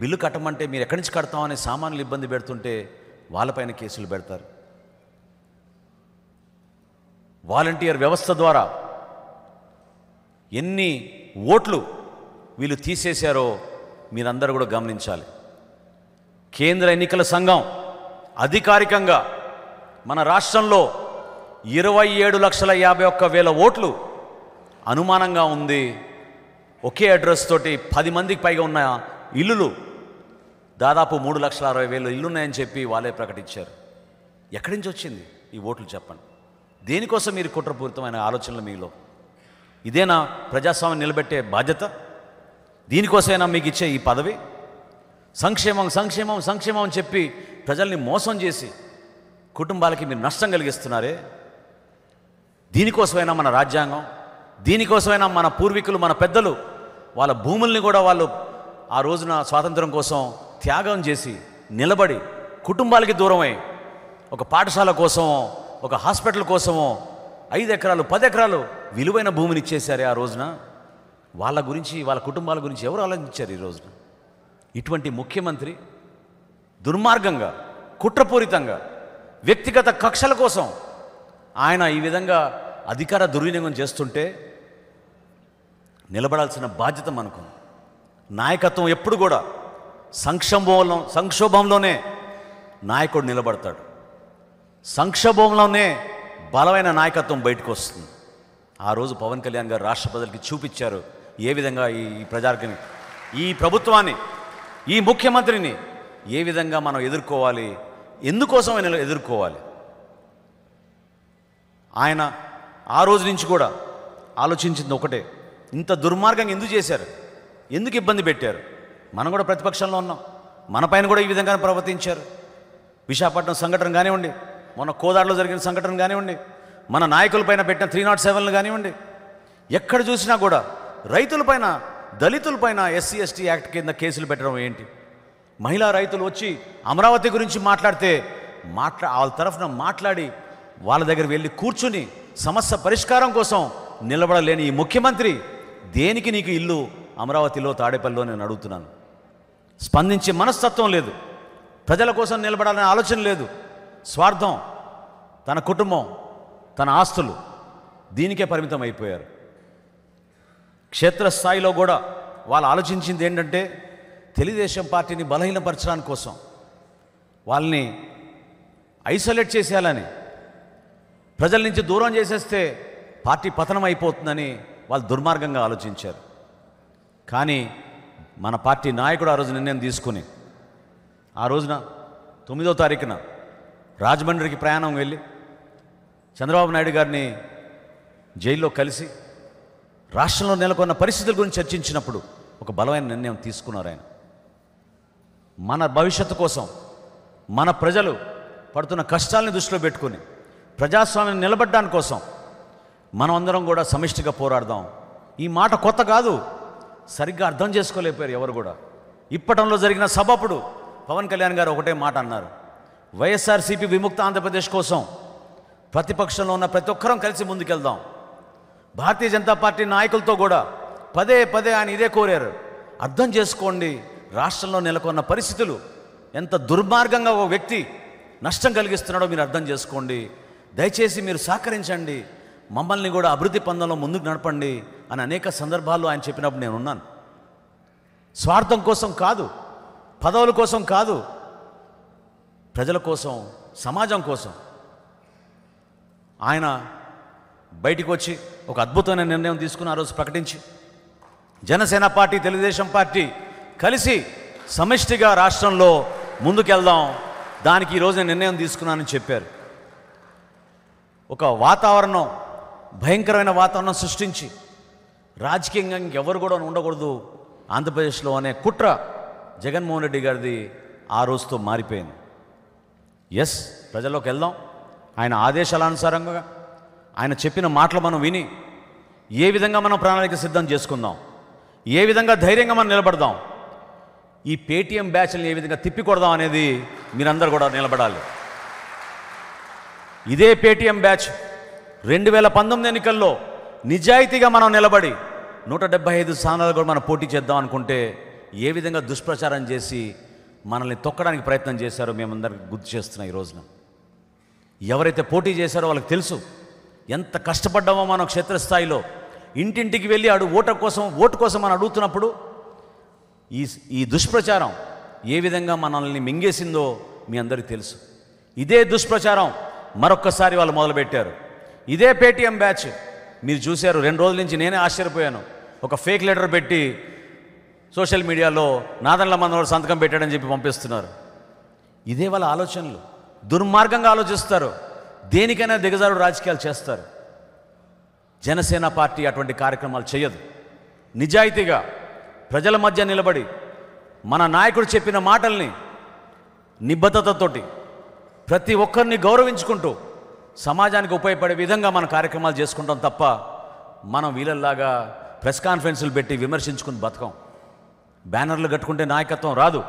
బిల్లు కట్టమంటే మీరు ఎక్కడి నుంచి కడతామని సామాన్లు ఇబ్బంది పెడుతుంటే వాళ్ళపైన కేసులు పెడతారు వాలంటీర్ వ్యవస్థ ద్వారా ఎన్ని ఓట్లు వీళ్ళు తీసేశారో మీరందరూ కూడా గమనించాలి కేంద్ర ఎన్నికల సంఘం అధికారికంగా మన రాష్ట్రంలో ఇరవై ఏడు లక్షల యాభై ఒక్క వేల ఓట్లు అనుమానంగా ఉంది ఒకే అడ్రస్ తోటి పది మందికి పైగా ఉన్న ఇల్లులు దాదాపు మూడు లక్షల అరవై వేలు ఇల్లున్నాయని చెప్పి వాళ్ళే ప్రకటించారు ఎక్కడి నుంచి వచ్చింది ఈ ఓట్లు చెప్పండి దేనికోసం మీరు కుట్రపూరితమైన ఆలోచనలు మీలో ఇదేనా ప్రజాస్వామ్యం నిలబెట్టే బాధ్యత దీనికోసమైనా మీకు ఇచ్చే ఈ పదవి సంక్షేమం సంక్షేమం సంక్షేమం అని చెప్పి ప్రజల్ని మోసం చేసి కుటుంబాలకి మీరు నష్టం కలిగిస్తున్నారే దీనికోసమైనా మన రాజ్యాంగం దీనికోసమైనా మన పూర్వీకులు మన పెద్దలు వాళ్ళ భూముల్ని కూడా వాళ్ళు ఆ రోజున స్వాతంత్రం కోసం త్యాగం చేసి నిలబడి కుటుంబాలకి దూరమై ఒక పాఠశాల కోసమో ఒక హాస్పిటల్ కోసమో ఐదు ఎకరాలు పది ఎకరాలు విలువైన భూమిని ఇచ్చేశారే ఆ రోజున వాళ్ళ గురించి వాళ్ళ కుటుంబాల గురించి ఎవరు ఆలోచించారు ఈ ఇటువంటి ముఖ్యమంత్రి దుర్మార్గంగా కుట్రపూరితంగా వ్యక్తిగత కక్షల కోసం ఆయన ఈ విధంగా అధికార దుర్వినియోగం చేస్తుంటే నిలబడాల్సిన బాధ్యత మనకు నాయకత్వం ఎప్పుడు కూడా సంక్షోభంలో సంక్షోభంలోనే నాయకుడు నిలబడతాడు సంక్షోభంలోనే బలమైన నాయకత్వం బయటకు వస్తుంది ఆ రోజు పవన్ కళ్యాణ్ గారు రాష్ట్ర ప్రజలకి చూపించారు ఏ విధంగా ఈ ప్రజార్గని ఈ ప్రభుత్వాన్ని ఈ ముఖ్యమంత్రిని ఏ విధంగా మనం ఎదుర్కోవాలి ఎందుకోసం ఆయన ఎదుర్కోవాలి ఆయన ఆ రోజు నుంచి కూడా ఆలోచించింది ఒకటే ఇంత దుర్మార్గంగా ఎందుకు చేశారు ఎందుకు ఇబ్బంది పెట్టారు మనం కూడా ప్రతిపక్షంలో ఉన్నాం మన పైన కూడా ఈ విధంగా ప్రవర్తించారు విశాఖపట్నం సంఘటన కానివ్వండి మన కోదాడలో జరిగిన సంఘటన కానివ్వండి మన నాయకులపైన పెట్టిన త్రీ నాట్ సెవెన్లు కానివ్వండి ఎక్కడ చూసినా కూడా రైతులపైన దళితులపైన ఎస్సీ ఎస్టీ యాక్ట్ కింద కేసులు పెట్టడం ఏంటి మహిళా రైతులు వచ్చి అమరావతి గురించి మాట్లాడితే మాట్లా వాళ్ళ తరఫున మాట్లాడి వాళ్ళ దగ్గర వెళ్ళి కూర్చుని సమస్య పరిష్కారం కోసం నిలబడలేని ఈ ముఖ్యమంత్రి దేనికి నీకు ఇల్లు అమరావతిలో తాడేపల్లిలో నేను అడుగుతున్నాను స్పందించే మనస్తత్వం లేదు ప్రజల కోసం నిలబడాలనే ఆలోచన లేదు స్వార్థం తన కుటుంబం తన ఆస్తులు దీనికే పరిమితం అయిపోయారు క్షేత్రస్థాయిలో కూడా వాళ్ళు ఆలోచించింది ఏంటంటే తెలుగుదేశం పార్టీని బలహీనపరచడానికి కోసం వాళ్ళని ఐసోలేట్ చేసేయాలని ప్రజల నుంచి దూరం చేసేస్తే పార్టీ పతనం అయిపోతుందని వాళ్ళు దుర్మార్గంగా ఆలోచించారు కానీ మన పార్టీ నాయకుడు ఆ రోజు నిర్ణయం తీసుకుని ఆ రోజున తొమ్మిదో తారీఖున రాజమండ్రికి ప్రయాణం వెళ్ళి చంద్రబాబు నాయుడు గారిని జైల్లో కలిసి రాష్ట్రంలో నెలకొన్న పరిస్థితుల గురించి చర్చించినప్పుడు ఒక బలమైన నిర్ణయం తీసుకున్నారు ఆయన మన భవిష్యత్తు కోసం మన ప్రజలు పడుతున్న కష్టాలని దృష్టిలో పెట్టుకుని ప్రజాస్వామ్యం నిలబడ్డాని కోసం మనమందరం కూడా సమిష్టిగా పోరాడదాం ఈ మాట కొత్త కాదు సరిగ్గా అర్థం చేసుకోలేకపోయారు ఎవరు కూడా ఇప్పటంలో జరిగిన సభప్పుడు పవన్ కళ్యాణ్ గారు ఒకటే మాట అన్నారు వైఎస్ఆర్సీపీ విముక్త ఆంధ్రప్రదేశ్ కోసం ప్రతిపక్షంలో ఉన్న ప్రతి ఒక్కరం కలిసి ముందుకెళ్దాం భారతీయ జనతా పార్టీ నాయకులతో కూడా పదే పదే ఆయన ఇదే కోరారు అర్థం చేసుకోండి రాష్ట్రంలో నెలకొన్న పరిస్థితులు ఎంత దుర్మార్గంగా ఒక వ్యక్తి నష్టం కలిగిస్తున్నాడో మీరు అర్థం చేసుకోండి దయచేసి మీరు సహకరించండి మమ్మల్ని కూడా అభివృద్ధి పందంలో ముందుకు నడపండి అని అనేక సందర్భాల్లో ఆయన చెప్పినప్పుడు నేను ఉన్నాను స్వార్థం కోసం కాదు పదవుల కోసం కాదు ప్రజల కోసం సమాజం కోసం ఆయన బయటికి వచ్చి ఒక అద్భుతమైన నిర్ణయం తీసుకుని ఆ రోజు ప్రకటించి జనసేన పార్టీ తెలుగుదేశం పార్టీ కలిసి సమిష్టిగా రాష్ట్రంలో ముందుకెళ్దాం దానికి ఈరోజు నేను నిర్ణయం తీసుకున్నానని చెప్పారు ఒక వాతావరణం భయంకరమైన వాతావరణం సృష్టించి రాజకీయంగా ఇంకెవరు కూడా ఉండకూడదు ఆంధ్రప్రదేశ్లో అనే కుట్ర జగన్మోహన్ రెడ్డి గారిది ఆ రోజుతో మారిపోయింది ఎస్ ప్రజల్లోకి వెళ్దాం ఆయన ఆదేశాల అనుసారంగా ఆయన చెప్పిన మాటలు మనం విని ఏ విధంగా మనం ప్రణాళిక సిద్ధం చేసుకుందాం ఏ విధంగా ధైర్యంగా మనం నిలబడదాం ఈ పేటీఎం బ్యాచ్ని ఏ విధంగా తిప్పికొడదాం అనేది మీరందరూ కూడా నిలబడాలి ఇదే పేటీఎం బ్యాచ్ రెండు వేల పంతొమ్మిది ఎన్నికల్లో నిజాయితీగా మనం నిలబడి నూట డెబ్బై ఐదు స్థానాలు కూడా మనం పోటీ చేద్దాం అనుకుంటే ఏ విధంగా దుష్ప్రచారం చేసి మనల్ని తొక్కడానికి ప్రయత్నం చేశారో మేమందరికి గుర్తు చేస్తున్నాం ఈ రోజున ఎవరైతే పోటీ చేశారో వాళ్ళకి తెలుసు ఎంత కష్టపడ్డామో మనం క్షేత్రస్థాయిలో ఇంటింటికి వెళ్ళి అడు ఓట కోసం ఓటు కోసం మనం అడుగుతున్నప్పుడు ఈ ఈ దుష్ప్రచారం ఏ విధంగా మనల్ని మింగేసిందో మీ అందరికీ తెలుసు ఇదే దుష్ప్రచారం మరొక్కసారి వాళ్ళు మొదలుపెట్టారు ఇదే పేటీఎం బ్యాచ్ మీరు చూశారు రెండు రోజుల నుంచి నేనే ఆశ్చర్యపోయాను ఒక ఫేక్ లెటర్ పెట్టి సోషల్ మీడియాలో నాదన్ల మనవాడు సంతకం పెట్టాడని చెప్పి పంపిస్తున్నారు ఇదే వాళ్ళ ఆలోచనలు దుర్మార్గంగా ఆలోచిస్తారు దేనికైనా దిగజారుడు రాజకీయాలు చేస్తారు జనసేన పార్టీ అటువంటి కార్యక్రమాలు చేయదు నిజాయితీగా ప్రజల మధ్య నిలబడి మన నాయకుడు చెప్పిన మాటల్ని నిబద్ధతతోటి ప్రతి ఒక్కరిని గౌరవించుకుంటూ సమాజానికి ఉపయోగపడే విధంగా మన కార్యక్రమాలు చేసుకుంటాం తప్ప మనం వీళ్ళల్లాగా ప్రెస్ కాన్ఫరెన్సులు పెట్టి విమర్శించుకుని బతకం బ్యానర్లు కట్టుకుంటే నాయకత్వం రాదు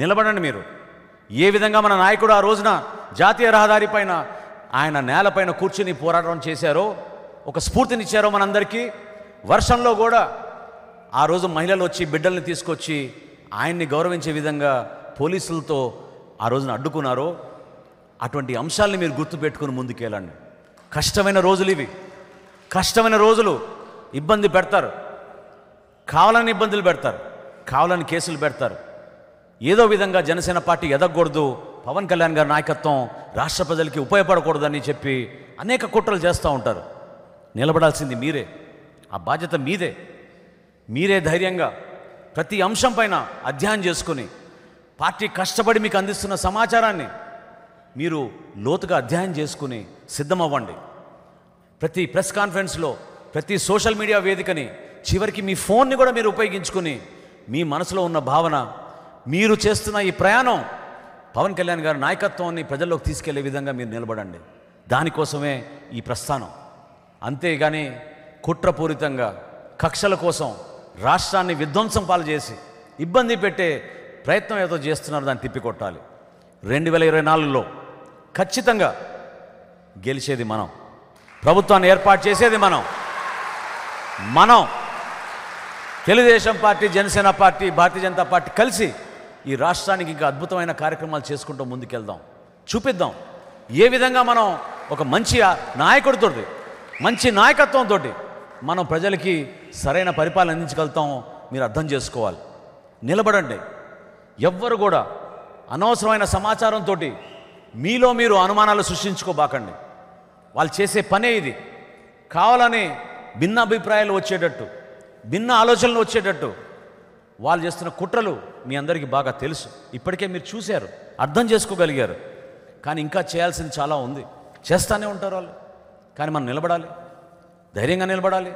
నిలబడండి మీరు ఏ విధంగా మన నాయకుడు ఆ రోజున జాతీయ రహదారి పైన ఆయన నేలపైన కూర్చుని పోరాటం చేశారో ఒక స్ఫూర్తినిచ్చారో మనందరికీ వర్షంలో కూడా ఆ రోజు మహిళలు వచ్చి బిడ్డల్ని తీసుకొచ్చి ఆయన్ని గౌరవించే విధంగా పోలీసులతో ఆ రోజున అడ్డుకున్నారో అటువంటి అంశాలని మీరు గుర్తుపెట్టుకుని ముందుకెళ్ళండి కష్టమైన రోజులు ఇవి కష్టమైన రోజులు ఇబ్బంది పెడతారు కావాలని ఇబ్బందులు పెడతారు కావాలని కేసులు పెడతారు ఏదో విధంగా జనసేన పార్టీ ఎదగకూడదు పవన్ కళ్యాణ్ గారి నాయకత్వం రాష్ట్ర ప్రజలకి ఉపయోగపడకూడదని చెప్పి అనేక కుట్రలు చేస్తూ ఉంటారు నిలబడాల్సింది మీరే ఆ బాధ్యత మీదే మీరే ధైర్యంగా ప్రతి అంశం పైన అధ్యయనం చేసుకుని పార్టీ కష్టపడి మీకు అందిస్తున్న సమాచారాన్ని మీరు లోతుగా అధ్యయనం చేసుకుని సిద్ధమవ్వండి ప్రతి ప్రెస్ కాన్ఫరెన్స్లో ప్రతి సోషల్ మీడియా వేదికని చివరికి మీ ఫోన్ని కూడా మీరు ఉపయోగించుకుని మీ మనసులో ఉన్న భావన మీరు చేస్తున్న ఈ ప్రయాణం పవన్ కళ్యాణ్ గారు నాయకత్వాన్ని ప్రజల్లోకి తీసుకెళ్లే విధంగా మీరు నిలబడండి దానికోసమే ఈ ప్రస్థానం అంతేగాని కుట్రపూరితంగా కక్షల కోసం రాష్ట్రాన్ని విధ్వంసం పాలు చేసి ఇబ్బంది పెట్టే ప్రయత్నం ఏదో చేస్తున్నారు దాన్ని తిప్పికొట్టాలి రెండు వేల ఇరవై నాలుగులో ఖచ్చితంగా గెలిచేది మనం ప్రభుత్వాన్ని ఏర్పాటు చేసేది మనం మనం Telugu Desam party Janasena party Bharatiya Janata party కలిసి ఈ రాష్ట్రానికి ఇంకా అద్భుతమైన కార్యక్రమాలు చేసుకుంటూ ముందుకెళ్దాం చూపిద్దాం ఏ విధంగా మనం ఒక మంచి నాయకుడితో మంచి నాయకత్వంతో మనం ప్రజలకి సరైన పరిపాలన అందించగలుగుతాం మీరు అర్థం చేసుకోవాలి నిలబడండి ఎవ్వరు కూడా అనవసరమైన సమాచారంతో మీలో మీరు అనుమానాలు సృష్టించుకోబాకండి వాళ్ళు చేసే పనే ఇది కావాలని భిన్న అభిప్రాయాలు వచ్చేటట్టు భిన్న ఆలోచనలు వచ్చేటట్టు వాళ్ళు చేస్తున్న కుట్రలు మీ అందరికీ బాగా తెలుసు ఇప్పటికే మీరు చూశారు అర్థం చేసుకోగలిగారు కానీ ఇంకా చేయాల్సింది చాలా ఉంది చేస్తానే ఉంటారు వాళ్ళు కానీ మనం నిలబడాలి ధైర్యంగా నిలబడాలి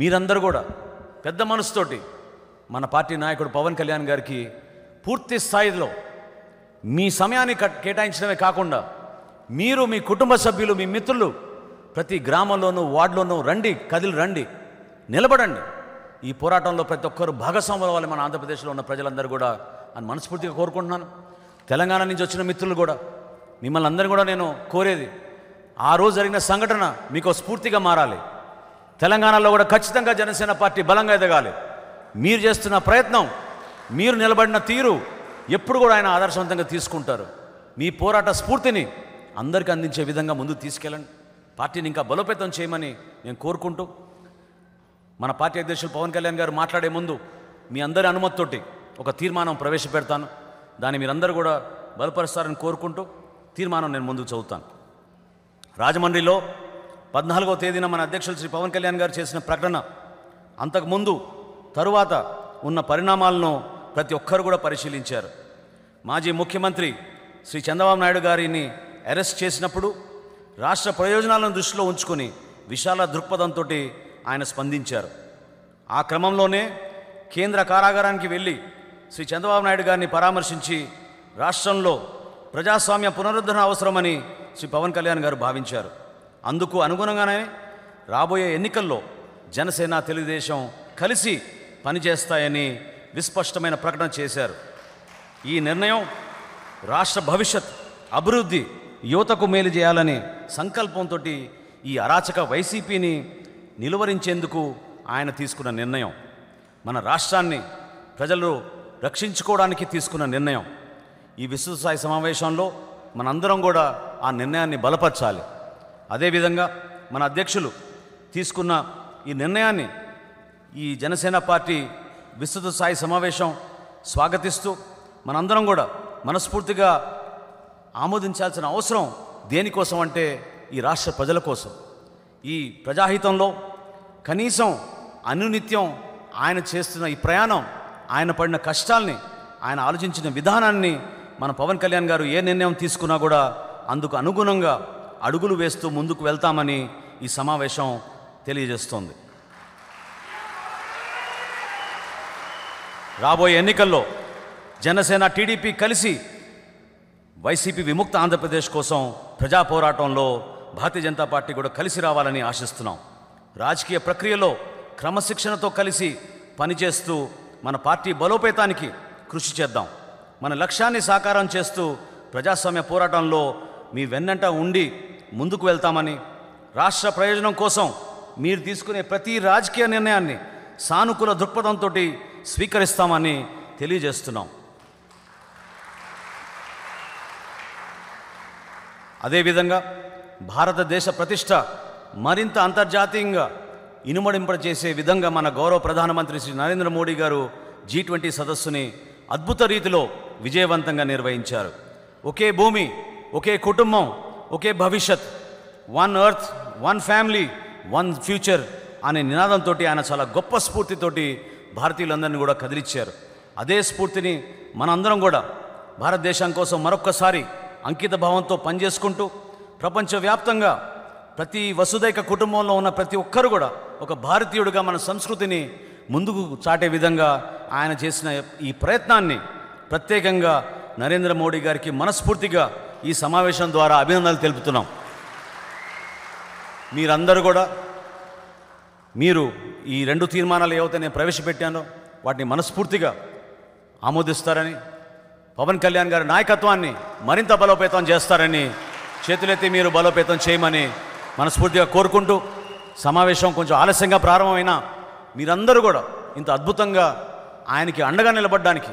మీరందరూ కూడా పెద్ద మనసుతోటి మన పార్టీ నాయకుడు పవన్ కళ్యాణ్ గారికి పూర్తి స్థాయిలో మీ సమయాన్ని కేటాయించడమే కాకుండా మీరు మీ కుటుంబ సభ్యులు మీ మిత్రులు ప్రతి గ్రామంలోనూ వార్డులోనూ రండి కదిలి రండి నిలబడండి ఈ పోరాటంలో ప్రతి ఒక్కరు భాగస్వాములు అవ్వాలి మన ఆంధ్రప్రదేశ్లో ఉన్న ప్రజలందరూ కూడా అని మనస్ఫూర్తిగా కోరుకుంటున్నాను తెలంగాణ నుంచి వచ్చిన మిత్రులు కూడా మిమ్మల్ని అందరినీ కూడా నేను కోరేది ఆ రోజు జరిగిన సంఘటన మీకు స్ఫూర్తిగా మారాలి తెలంగాణలో కూడా ఖచ్చితంగా జనసేన పార్టీ బలంగా ఎదగాలి మీరు చేస్తున్న ప్రయత్నం మీరు నిలబడిన తీరు ఎప్పుడు కూడా ఆయన ఆదర్శవంతంగా తీసుకుంటారు మీ పోరాట స్ఫూర్తిని అందరికీ అందించే విధంగా ముందుకు తీసుకెళ్ళండి పార్టీని ఇంకా బలోపేతం చేయమని నేను కోరుకుంటూ మన పార్టీ అధ్యక్షులు పవన్ కళ్యాణ్ గారు మాట్లాడే ముందు మీ అందరి అనుమతితోటి ఒక తీర్మానం ప్రవేశపెడతాను దాన్ని మీరందరూ కూడా బలపరుస్తారని కోరుకుంటూ తీర్మానం నేను ముందుకు చదువుతాను రాజమండ్రిలో పద్నాలుగో తేదీన మన అధ్యక్షులు శ్రీ పవన్ కళ్యాణ్ గారు చేసిన ప్రకటన అంతకుముందు తరువాత ఉన్న పరిణామాలను ప్రతి ఒక్కరు కూడా పరిశీలించారు మాజీ ముఖ్యమంత్రి శ్రీ చంద్రబాబు నాయుడు గారిని అరెస్ట్ చేసినప్పుడు రాష్ట్ర ప్రయోజనాలను దృష్టిలో ఉంచుకొని విశాల దృక్పథంతో ఆయన స్పందించారు ఆ క్రమంలోనే కేంద్ర కారాగారానికి వెళ్ళి శ్రీ చంద్రబాబు నాయుడు గారిని పరామర్శించి రాష్ట్రంలో ప్రజాస్వామ్య పునరుద్ధరణ అవసరమని శ్రీ పవన్ కళ్యాణ్ గారు భావించారు అందుకు అనుగుణంగానే రాబోయే ఎన్నికల్లో జనసేన తెలుగుదేశం కలిసి పనిచేస్తాయని విస్పష్టమైన ప్రకటన చేశారు ఈ నిర్ణయం రాష్ట్ర భవిష్యత్ అభివృద్ధి యువతకు మేలు చేయాలనే సంకల్పంతో ఈ అరాచక వైసీపీని నిలువరించేందుకు ఆయన తీసుకున్న నిర్ణయం మన రాష్ట్రాన్ని ప్రజలు రక్షించుకోవడానికి తీసుకున్న నిర్ణయం ఈ విశ్వస్థాయి సమావేశంలో మనందరం కూడా ఆ నిర్ణయాన్ని బలపరచాలి అదేవిధంగా మన అధ్యక్షులు తీసుకున్న ఈ నిర్ణయాన్ని ఈ జనసేన పార్టీ విస్తృత స్థాయి సమావేశం స్వాగతిస్తూ మనందరం కూడా మనస్ఫూర్తిగా ఆమోదించాల్సిన అవసరం దేనికోసం అంటే ఈ రాష్ట్ర ప్రజల కోసం ఈ ప్రజాహితంలో కనీసం అనునిత్యం ఆయన చేస్తున్న ఈ ప్రయాణం ఆయన పడిన కష్టాల్ని ఆయన ఆలోచించిన విధానాన్ని మన పవన్ కళ్యాణ్ గారు ఏ నిర్ణయం తీసుకున్నా కూడా అందుకు అనుగుణంగా అడుగులు వేస్తూ ముందుకు వెళ్తామని ఈ సమావేశం తెలియజేస్తోంది రాబోయే ఎన్నికల్లో జనసేన టీడీపీ కలిసి వైసీపీ విముక్త ఆంధ్రప్రదేశ్ కోసం ప్రజా పోరాటంలో భారతీయ జనతా పార్టీ కూడా కలిసి రావాలని ఆశిస్తున్నాం రాజకీయ ప్రక్రియలో క్రమశిక్షణతో కలిసి పనిచేస్తూ మన పార్టీ బలోపేతానికి కృషి చేద్దాం మన లక్ష్యాన్ని సాకారం చేస్తూ ప్రజాస్వామ్య పోరాటంలో మీ వెన్నంట ఉండి ముందుకు వెళ్తామని రాష్ట్ర ప్రయోజనం కోసం మీరు తీసుకునే ప్రతి రాజకీయ నిర్ణయాన్ని సానుకూల దృక్పథంతో స్వీకరిస్తామని తెలియజేస్తున్నాం అదేవిధంగా భారతదేశ ప్రతిష్ట మరింత అంతర్జాతీయంగా చేసే విధంగా మన గౌరవ ప్రధానమంత్రి శ్రీ నరేంద్ర మోడీ గారు జీ ట్వంటీ సదస్సుని అద్భుత రీతిలో విజయవంతంగా నిర్వహించారు ఒకే భూమి ఒకే కుటుంబం ఒకే భవిష్యత్ one earth one family one future అనే నినాదంతో ఆయన చాలా గొప్ప స్ఫూర్తితోటి భారతీయులందరినీ కూడా కదిలిచ్చారు అదే స్ఫూర్తిని మనందరం కూడా భారతదేశం కోసం మరొక్కసారి అంకిత భావంతో పనిచేసుకుంటూ ప్రపంచవ్యాప్తంగా ప్రతి వసుదైక కుటుంబంలో ఉన్న ప్రతి ఒక్కరు కూడా ఒక భారతీయుడిగా మన సంస్కృతిని ముందుకు చాటే విధంగా ఆయన చేసిన ఈ ప్రయత్నాన్ని ప్రత్యేకంగా నరేంద్ర మోడీ గారికి మనస్ఫూర్తిగా ఈ సమావేశం ద్వారా అభినందనలు తెలుపుతున్నాం మీరందరూ కూడా మీరు ఈ రెండు తీర్మానాలు ఏవైతే నేను ప్రవేశపెట్టానో వాటిని మనస్ఫూర్తిగా ఆమోదిస్తారని పవన్ కళ్యాణ్ గారి నాయకత్వాన్ని మరింత బలోపేతం చేస్తారని చేతులెత్తి మీరు బలోపేతం చేయమని మనస్ఫూర్తిగా కోరుకుంటూ సమావేశం కొంచెం ఆలస్యంగా ప్రారంభమైనా మీరందరూ కూడా ఇంత అద్భుతంగా ఆయనకి అండగా నిలబడడానికి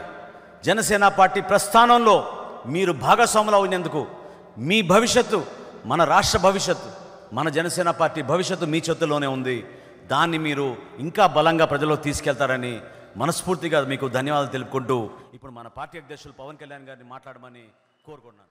జనసేన పార్టీ ప్రస్థానంలో మీరు భాగస్వాములు అవునేందుకు మీ భవిష్యత్తు మన రాష్ట్ర భవిష్యత్తు మన జనసేన పార్టీ భవిష్యత్తు మీ చేతుల్లోనే ఉంది దాన్ని మీరు ఇంకా బలంగా ప్రజల్లో తీసుకెళ్తారని మనస్ఫూర్తిగా మీకు ధన్యవాదాలు తెలుపుకుంటూ ఇప్పుడు మన పార్టీ అధ్యక్షులు పవన్ కళ్యాణ్ గారిని మాట్లాడమని కోరుకున్నాను